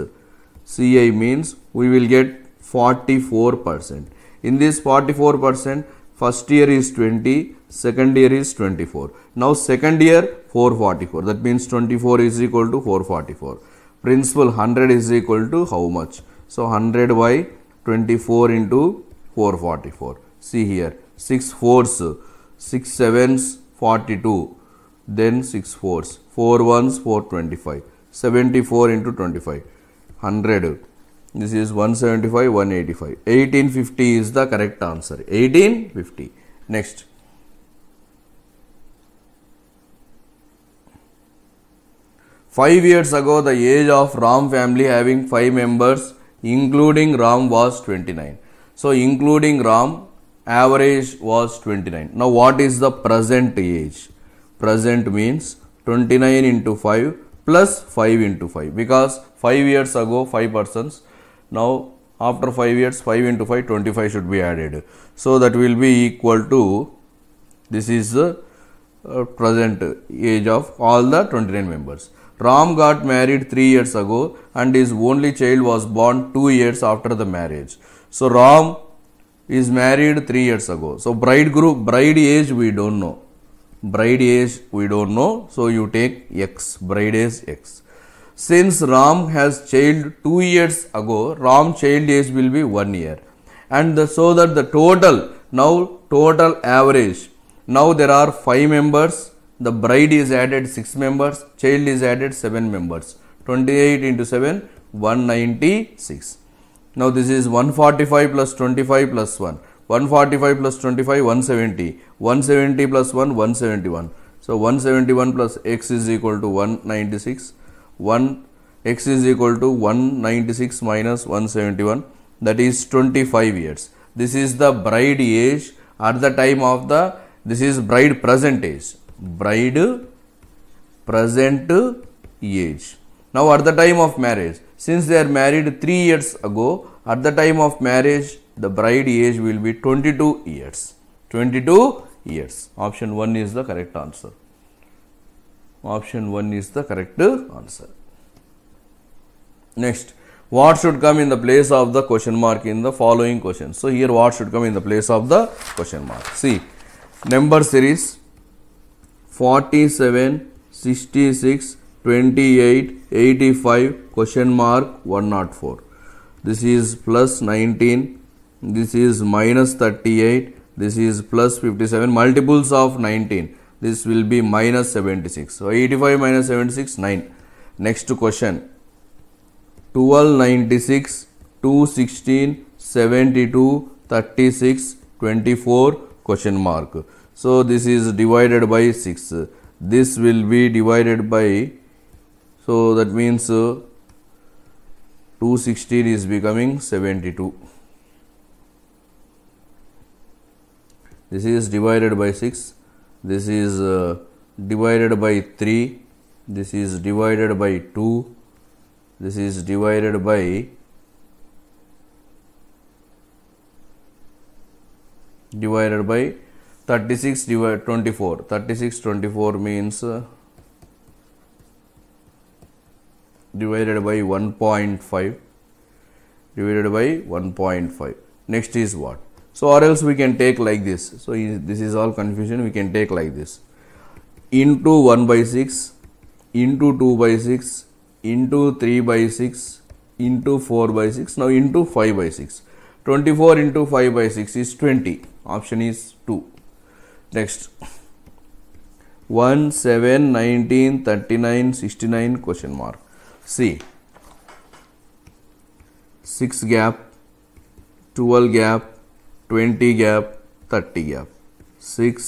CI means we will get 44%. In this 44%, first year is 20, second year is 24. Now second year 444. That means 24 is equal to 444. Principal 100 is equal to how much? So 100 by 24 into 444. See here 6 fours, 6 sevens 42, then 6 fours. 4 ones 425 25 74 into 25 100 this is 175 185 1850 is the correct answer 1850 next Five years ago, the age of Ram family having five members, including Ram, was 29. So, including Ram, average was 29. Now, what is the present age? Present means 29 into 5 plus 5 into 5 because 5 years ago 5 persons now after 5 years 5 into 5 25 should be added. So, that will be equal to this is the uh, present age of all the 29 members. Ram got married 3 years ago and his only child was born 2 years after the marriage. So, Ram is married 3 years ago. So, bride group, bride age we do not know bride age we don't know so you take x bride age x since ram has child 2 years ago ram child age will be 1 year and the, so that the total now total average now there are 5 members the bride is added 6 members child is added 7 members 28 into 7 196 now this is 145 plus 25 plus 1 145 plus 25 170 170 plus 1 171 so 171 plus x is equal to 196 1 x is equal to 196 minus 171 that is 25 years this is the bride age at the time of the this is bride present age bride present age now at the time of marriage since they are married 3 years ago at the time of marriage the bride age will be 22 years. 22 years. Option 1 is the correct answer. Option 1 is the correct answer. Next, what should come in the place of the question mark in the following question? So, here what should come in the place of the question mark? See, number series 47, 66, 28, 85, question mark 104. This is plus 19, this is minus 38 this is plus 57 multiples of 19 this will be minus 76 so 85 minus 76 9 next question 1296 216 72 36 24 question mark so this is divided by 6 this will be divided by so that means uh, 216 is becoming 72 this is divided by 6 this is uh, divided by 3 this is divided by 2 this is divided by divided by 36 divided 24 36 24 means uh, divided by 1.5 divided by 1.5 next is what so, or else we can take like this. So, this is all confusion we can take like this into 1 by 6 into 2 by 6 into 3 by 6 into 4 by 6 now into 5 by 6 24 into 5 by 6 is 20 option is 2 next 1 7 19 39 69 question mark see 6 gap 12 gap 20 gap 30 gap 6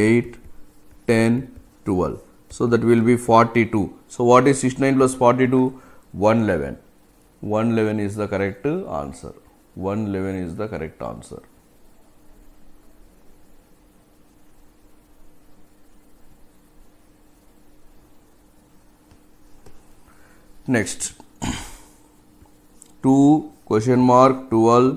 8 10 12 so that will be 42 so what is 69 plus 42 111 111 is the correct answer 111 is the correct answer next *clears throat* 2 question mark 12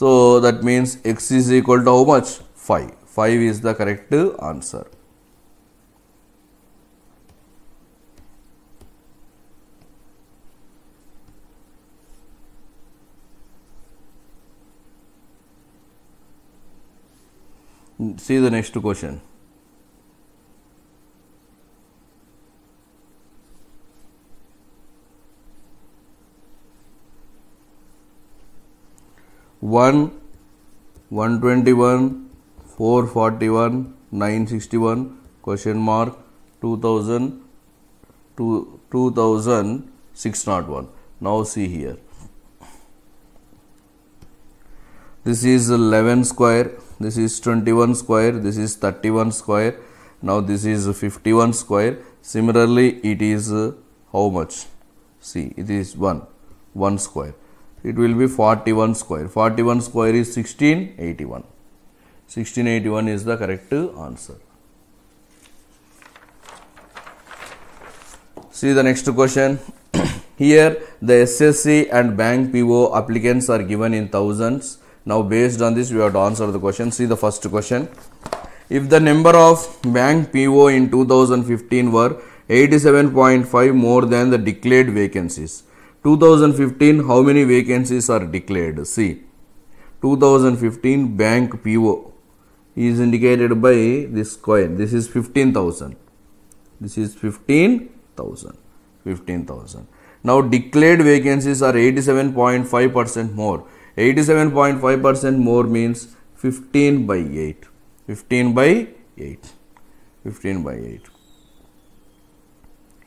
So, that means x is equal to how much? 5. 5 is the correct answer. See the next question. 1 121 441 961 question mark 2000 2601 now see here this is 11 square this is 21 square this is 31 square now this is 51 square similarly it is uh, how much see it is 1 1 square it will be 41 square 41 square is 1681 1681 is the correct answer see the next question *clears throat* here the ssc and bank po applicants are given in thousands now based on this we have to answer the question see the first question if the number of bank po in 2015 were 87.5 more than the declared vacancies 2015 how many vacancies are declared see 2015 bank PO is indicated by this coin this is 15000 this is 15000 15000 now declared vacancies are 87.5 percent more 87.5 percent more means 15 by 8 15 by 8 15 by 8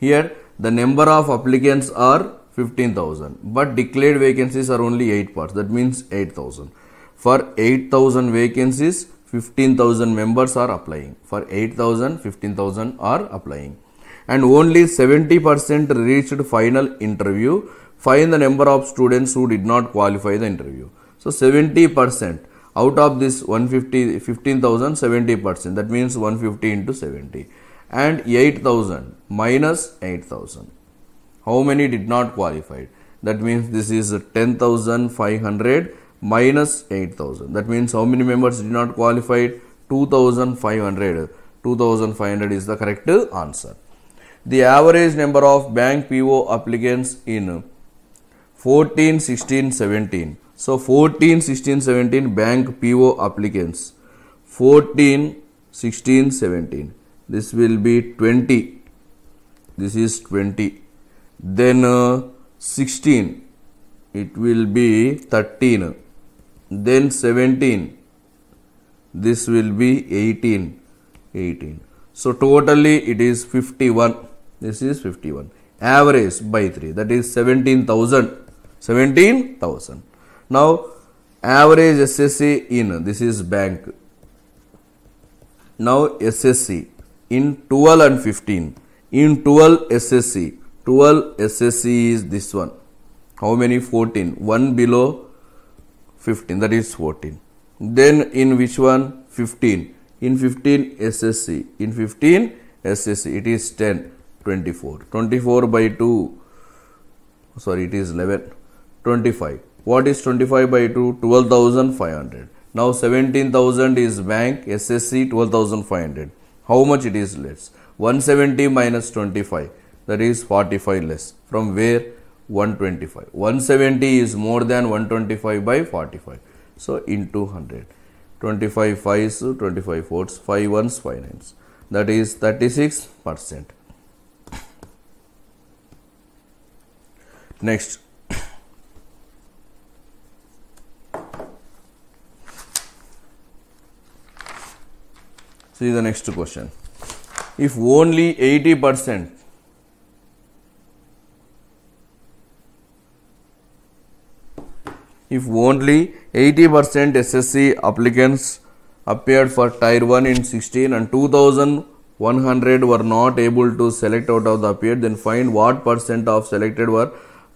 here the number of applicants are 15,000 but declared vacancies are only 8 parts that means 8,000 for 8,000 vacancies 15,000 members are applying for 8,000 15,000 are applying and only 70% reached final interview find the number of students who did not qualify the interview so 70% out of this 150 15000 70% that means 150 into 70 and 8000 minus 8000 how many did not qualify that means this is 10500 minus 8000 that means how many members did not qualify 2500 2500 is the correct answer the average number of bank PO applicants in 14 16 17 so 14 16 17 bank PO applicants 14 16 17 this will be 20 this is 20 then uh, 16 it will be 13 then 17 this will be 18 18 so totally it is 51 this is 51 average by 3 that is 17000 17000 now average ssc in this is bank now ssc in 12 and 15 in 12 ssc 12 SSE is this one. How many? 14. One below 15. That is 14. Then in which one? 15. In 15 SSE. In 15 SSE. It is 10. 24. 24 by 2. Sorry, it is 11. 25. What is 25 by 2? 12,500. Now 17,000 is bank SSC 12,500. How much it is less? 170 minus 25 that is 45 less from where 125 170 is more than 125 by 45 so into 100 25 fives 25 fourths. 5 ones 5 nines that is 36 percent next see the next question if only 80 percent if only 80% SSC applicants appeared for tier 1 in 16 and 2100 were not able to select out of the appeared then find what percent of selected were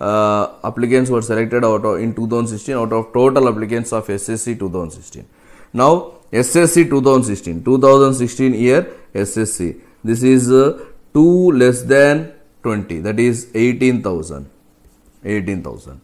uh, applicants were selected out of in 2016 out of total applicants of SSC 2016 now SSC 2016 2016 year SSC this is uh, 2 less than 20 that is 18000 18000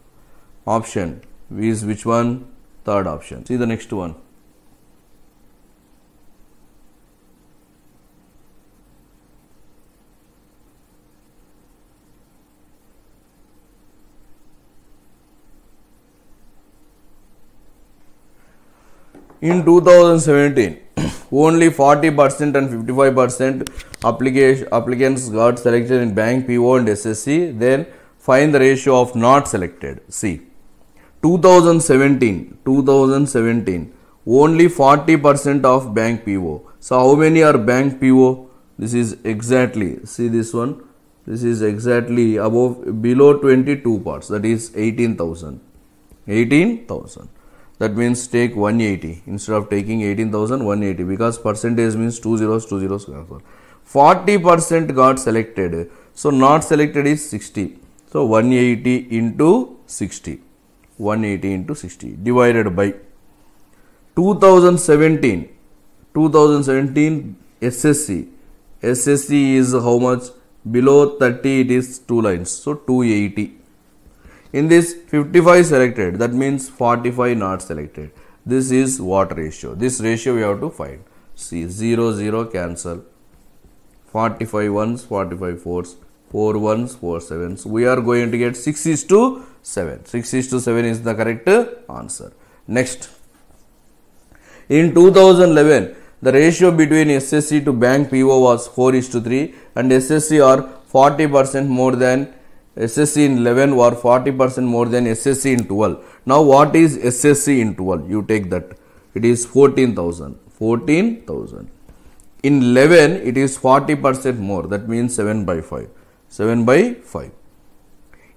option is which one? Third option. See the next one. in 2017 *coughs* only 40% and 55% applicants got selected in bank PO and SSC then find the ratio of not selected C 2017 2017 only 40% of bank PO. So how many are bank PO? This is exactly see this one. This is exactly above below 22 parts that is 18,000. 18,000 that means take 180 instead of taking 180 because percentage means two zeros two zeros 40 percent got selected so not selected is 60 so 180 into 60 180 into 60 divided by 2017 2017 SSC SSC is how much below 30 it is 2 lines so 280 in this 55 selected that means 45 not selected this is what ratio this ratio we have to find see 0 0 cancel 45 ones 45 fours 4 ones 4 sevens we are going to get 6 is to 7. 6 is to 7 is the correct answer. Next, in 2011, the ratio between SSC to bank PO was 4 is to 3 and SSC are 40 percent more than SSC in 11 or 40 percent more than SSC in 12. Now, what is SSC in 12? You take that. It is 14,000. 14,000. In 11, it is 40 percent more. That means 7 by 5. 7 by 5.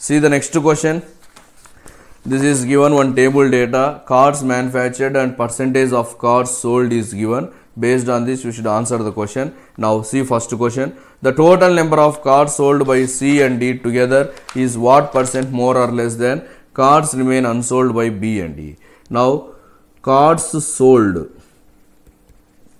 See the next question. This is given one table data, cars manufactured and percentage of cars sold is given. Based on this, you should answer the question. Now, see first question. The total number of cars sold by C and D together is what percent more or less than cars remain unsold by B and D. Now, cars sold,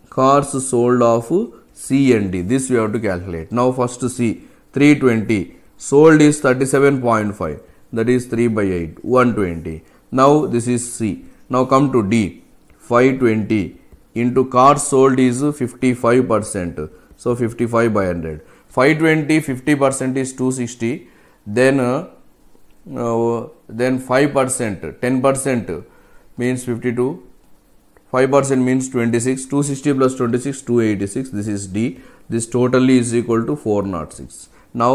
cars sold of C and D. This we have to calculate. Now, first C, 320 sold is 37.5 that is 3 by 8 120 now this is C now come to D 520 into cars sold is 55 percent so 55 by 100 520 50 percent is 260 then uh, uh, then 5 percent 10 percent means 52 5 percent means 26 260 plus 26 286 this is D this totally is equal to 406 now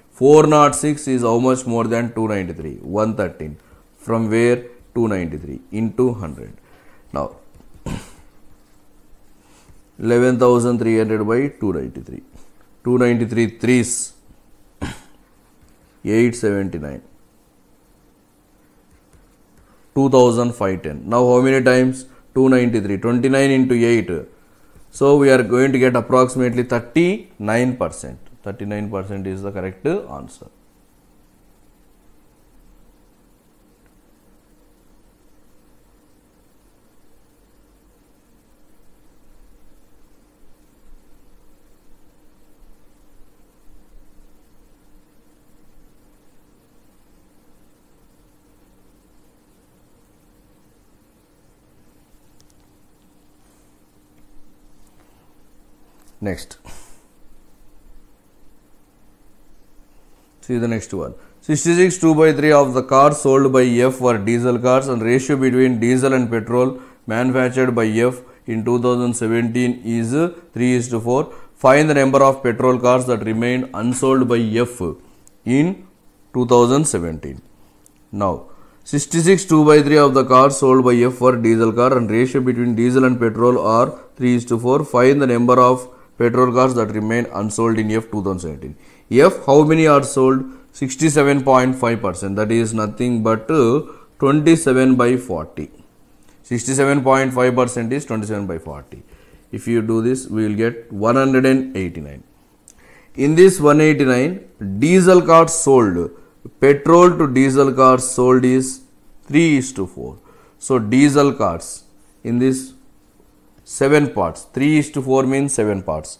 406 is how much more than 293? 113. From where? 293 into 100. Now, *clears throat* 11,300 by 293. 293 threes. *clears throat* 879. 2510. Now, how many times? 293. 29 into 8. So, we are going to get approximately 39 percent. 39% is the correct answer. Next. See the next one. 66 2 by 3 of the cars sold by F were diesel cars and ratio between diesel and petrol manufactured by F in 2017 is 3 is to 4. Find the number of petrol cars that remained unsold by F in 2017. Now, 66 2 by 3 of the cars sold by F were diesel car and ratio between diesel and petrol are 3 is to 4. Find the number of petrol cars that remained unsold in F 2017. F how many are sold? 67.5% that is nothing but uh, 27 by 40. 67.5% is 27 by 40. If you do this, we will get 189. In this 189, diesel cars sold, petrol to diesel cars sold is 3 is to 4. So, diesel cars in this 7 parts, 3 is to 4 means 7 parts.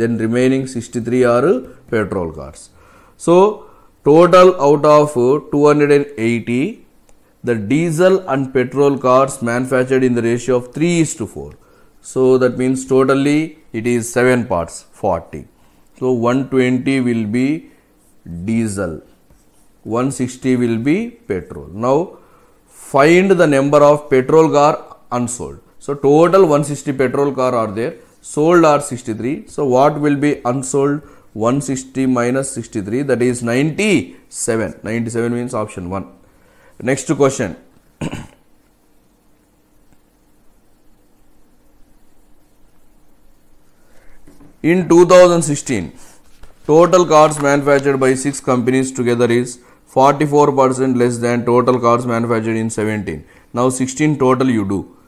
then remaining 63 are petrol cars. So, total out of 280 the diesel and petrol cars manufactured in the ratio of 3 is to 4. So, that means totally it is 7 parts 40. So, 120 will be diesel, 160 will be petrol. Now, find the number of petrol car unsold. So, total 160 petrol car are there sold are 63 so what will be unsold 160 minus 63 that is 97 97 means option 1 next question *clears throat* in 2016 total cars manufactured by six companies together is 44% less than total cars manufactured in 17 now 16 total you do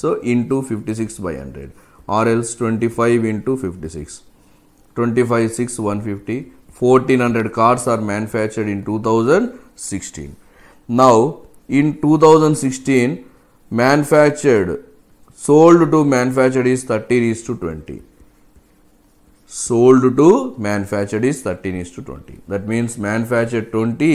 So, into 56 by 100 or else 25 into 56. 25 6 150 1400 cars are manufactured in 2016. Now, in 2016 manufactured sold to manufactured is 13 is to 20 sold to manufactured is 13 is to 20 that means manufactured 20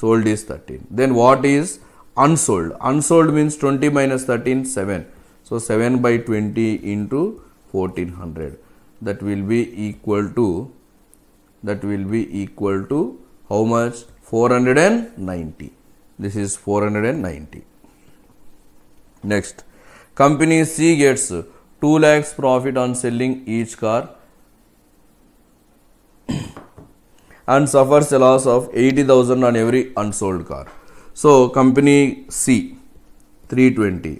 sold is 13 then what is unsold unsold means 20 minus 13 7 so 7 by 20 into 1400 that will be equal to that will be equal to how much 490 this is 490 next company c gets 2 lakhs profit on selling each car *coughs* and suffers a loss of 80000 on every unsold car so company C 320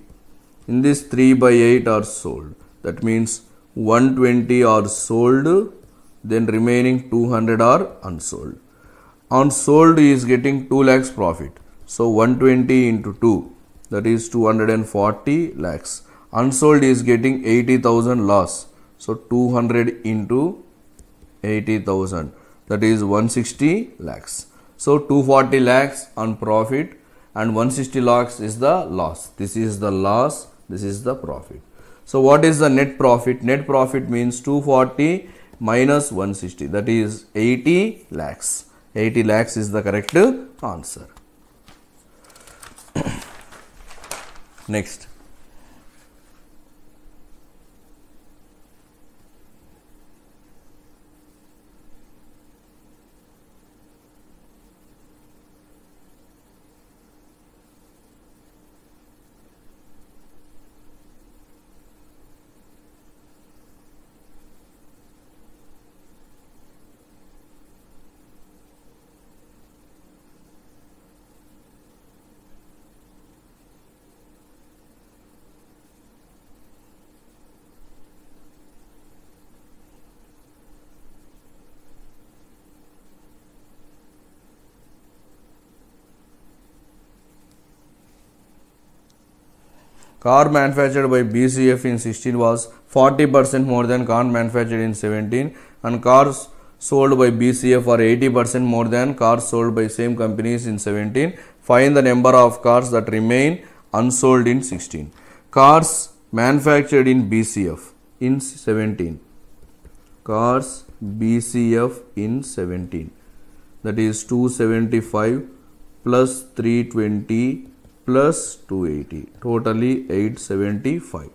in this 3 by 8 are sold that means 120 are sold then remaining 200 are unsold. Unsold is getting 2 lakhs profit. So 120 into 2 that is 240 lakhs. Unsold is getting 80,000 loss. So 200 into 80,000 that is 160 lakhs. So 240 lakhs on profit and 160 lakhs is the loss. This is the loss, this is the profit. So what is the net profit? Net profit means 240 minus 160 that is 80 lakhs. 80 lakhs is the correct answer. *coughs* Next. Car manufactured by BCF in 16 was 40% more than car manufactured in 17 and cars sold by BCF are 80% more than cars sold by same companies in 17. Find the number of cars that remain unsold in 16. Cars manufactured in BCF in 17. Cars BCF in 17. That is 275 plus 320 plus 280 totally 875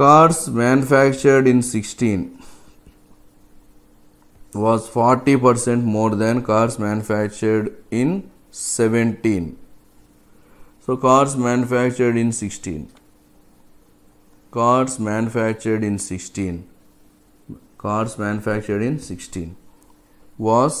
cars manufactured in 16 was 40% more than cars manufactured in 17 so cars manufactured in 16 cars manufactured in 16 cars manufactured in 16 was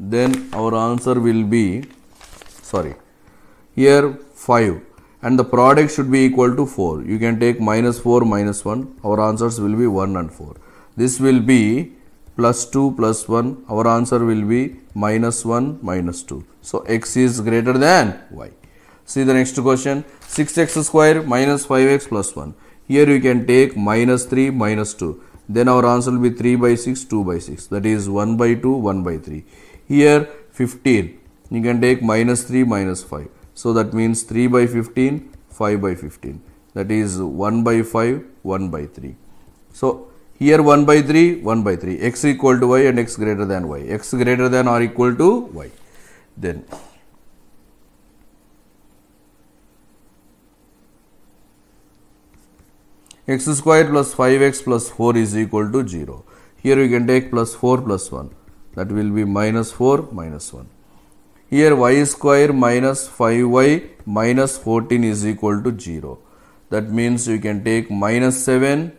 then our answer will be sorry here 5 and the product should be equal to 4 you can take minus 4 minus 1 our answers will be 1 and 4 this will be plus 2 plus 1 our answer will be minus 1 minus 2 so x is greater than y see the next question 6x square minus 5x plus 1 here you can take minus 3 minus 2 then our answer will be 3 by 6 2 by 6 that is 1 by 2 1 by 3 here 15, you can take minus 3 minus 5. So that means 3 by 15, 5 by 15. That is 1 by 5, 1 by 3. So here 1 by 3, 1 by 3. x equal to y and x greater than y. x greater than or equal to y. Then x square plus 5x plus 4 is equal to 0. Here we can take plus 4 plus 1 that will be minus 4 minus 1. Here y square minus 5y minus 14 is equal to 0. That means you can take minus 7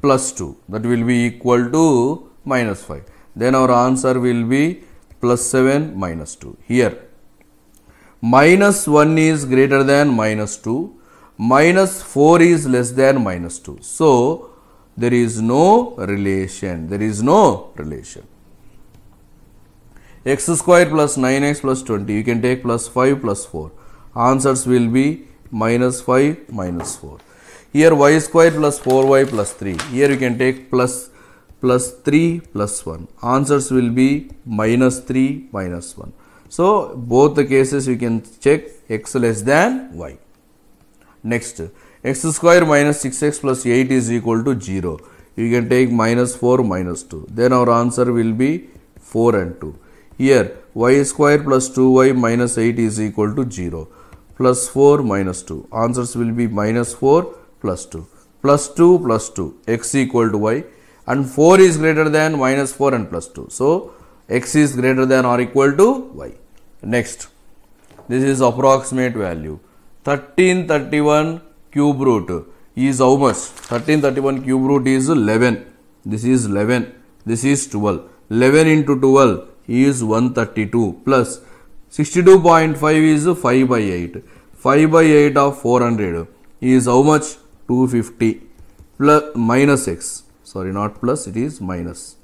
plus 2 that will be equal to minus 5. Then our answer will be plus 7 minus 2. Here minus 1 is greater than minus 2 minus 4 is less than minus 2. So, there is no relation. There is no relation x square plus 9x plus 20 you can take plus 5 plus 4 answers will be minus 5 minus 4 here y square plus 4y plus 3 here you can take plus plus 3 plus 1 answers will be minus 3 minus 1 so both the cases you can check x less than y next x square minus 6x plus 8 is equal to 0 you can take minus 4 minus 2 then our answer will be 4 and 2 here y square plus 2y minus 8 is equal to 0 plus 4 minus 2. Answers will be minus 4 plus 2 plus 2 plus 2 x equal to y and 4 is greater than minus 4 and plus 2. So, x is greater than or equal to y. Next, this is approximate value 1331 cube root is how much 1331 cube root is 11 this is 11 this is 12 11 into 12 is 132 plus 62.5 is 5 by 8. 5 by 8 of 400 is how much? 250 plus minus x. Sorry, not plus, it is minus.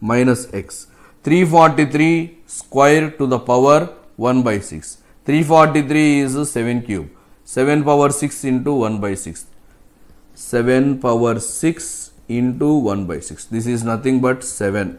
Minus x. 343 square to the power 1 by 6. 343 is 7 cube. 7 power 6 into 1 by 6. 7 power 6 into 1 by 6. This is nothing but 7.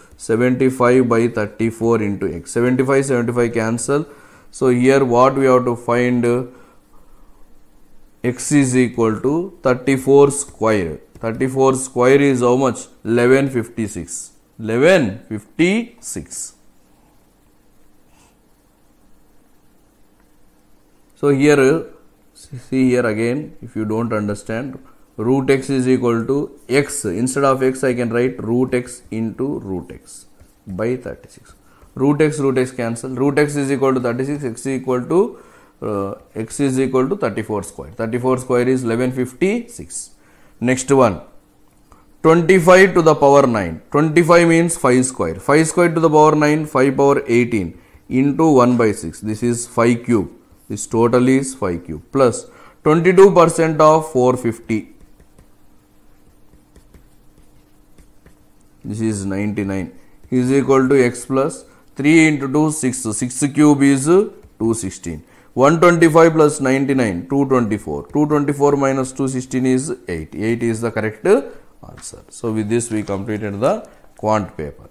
75 by 34 into x 75 75 cancel so here what we have to find x is equal to 34 square 34 square is how much 1156 1156 so here see here again if you don't understand root x is equal to x instead of x I can write root x into root x by 36 root x root x cancel root x is equal to 36 x is equal to uh, x is equal to 34 square 34 square is 1156 next one 25 to the power 9 25 means 5 square 5 square to the power 9 5 power 18 into 1 by 6 this is 5 cube this total is 5 cube plus 22 percent of 450 this is 99 is equal to x plus 3 into 2 6 6 cube is 216 125 plus 99 224 224 minus 216 is 8 8 is the correct answer so with this we completed the quant paper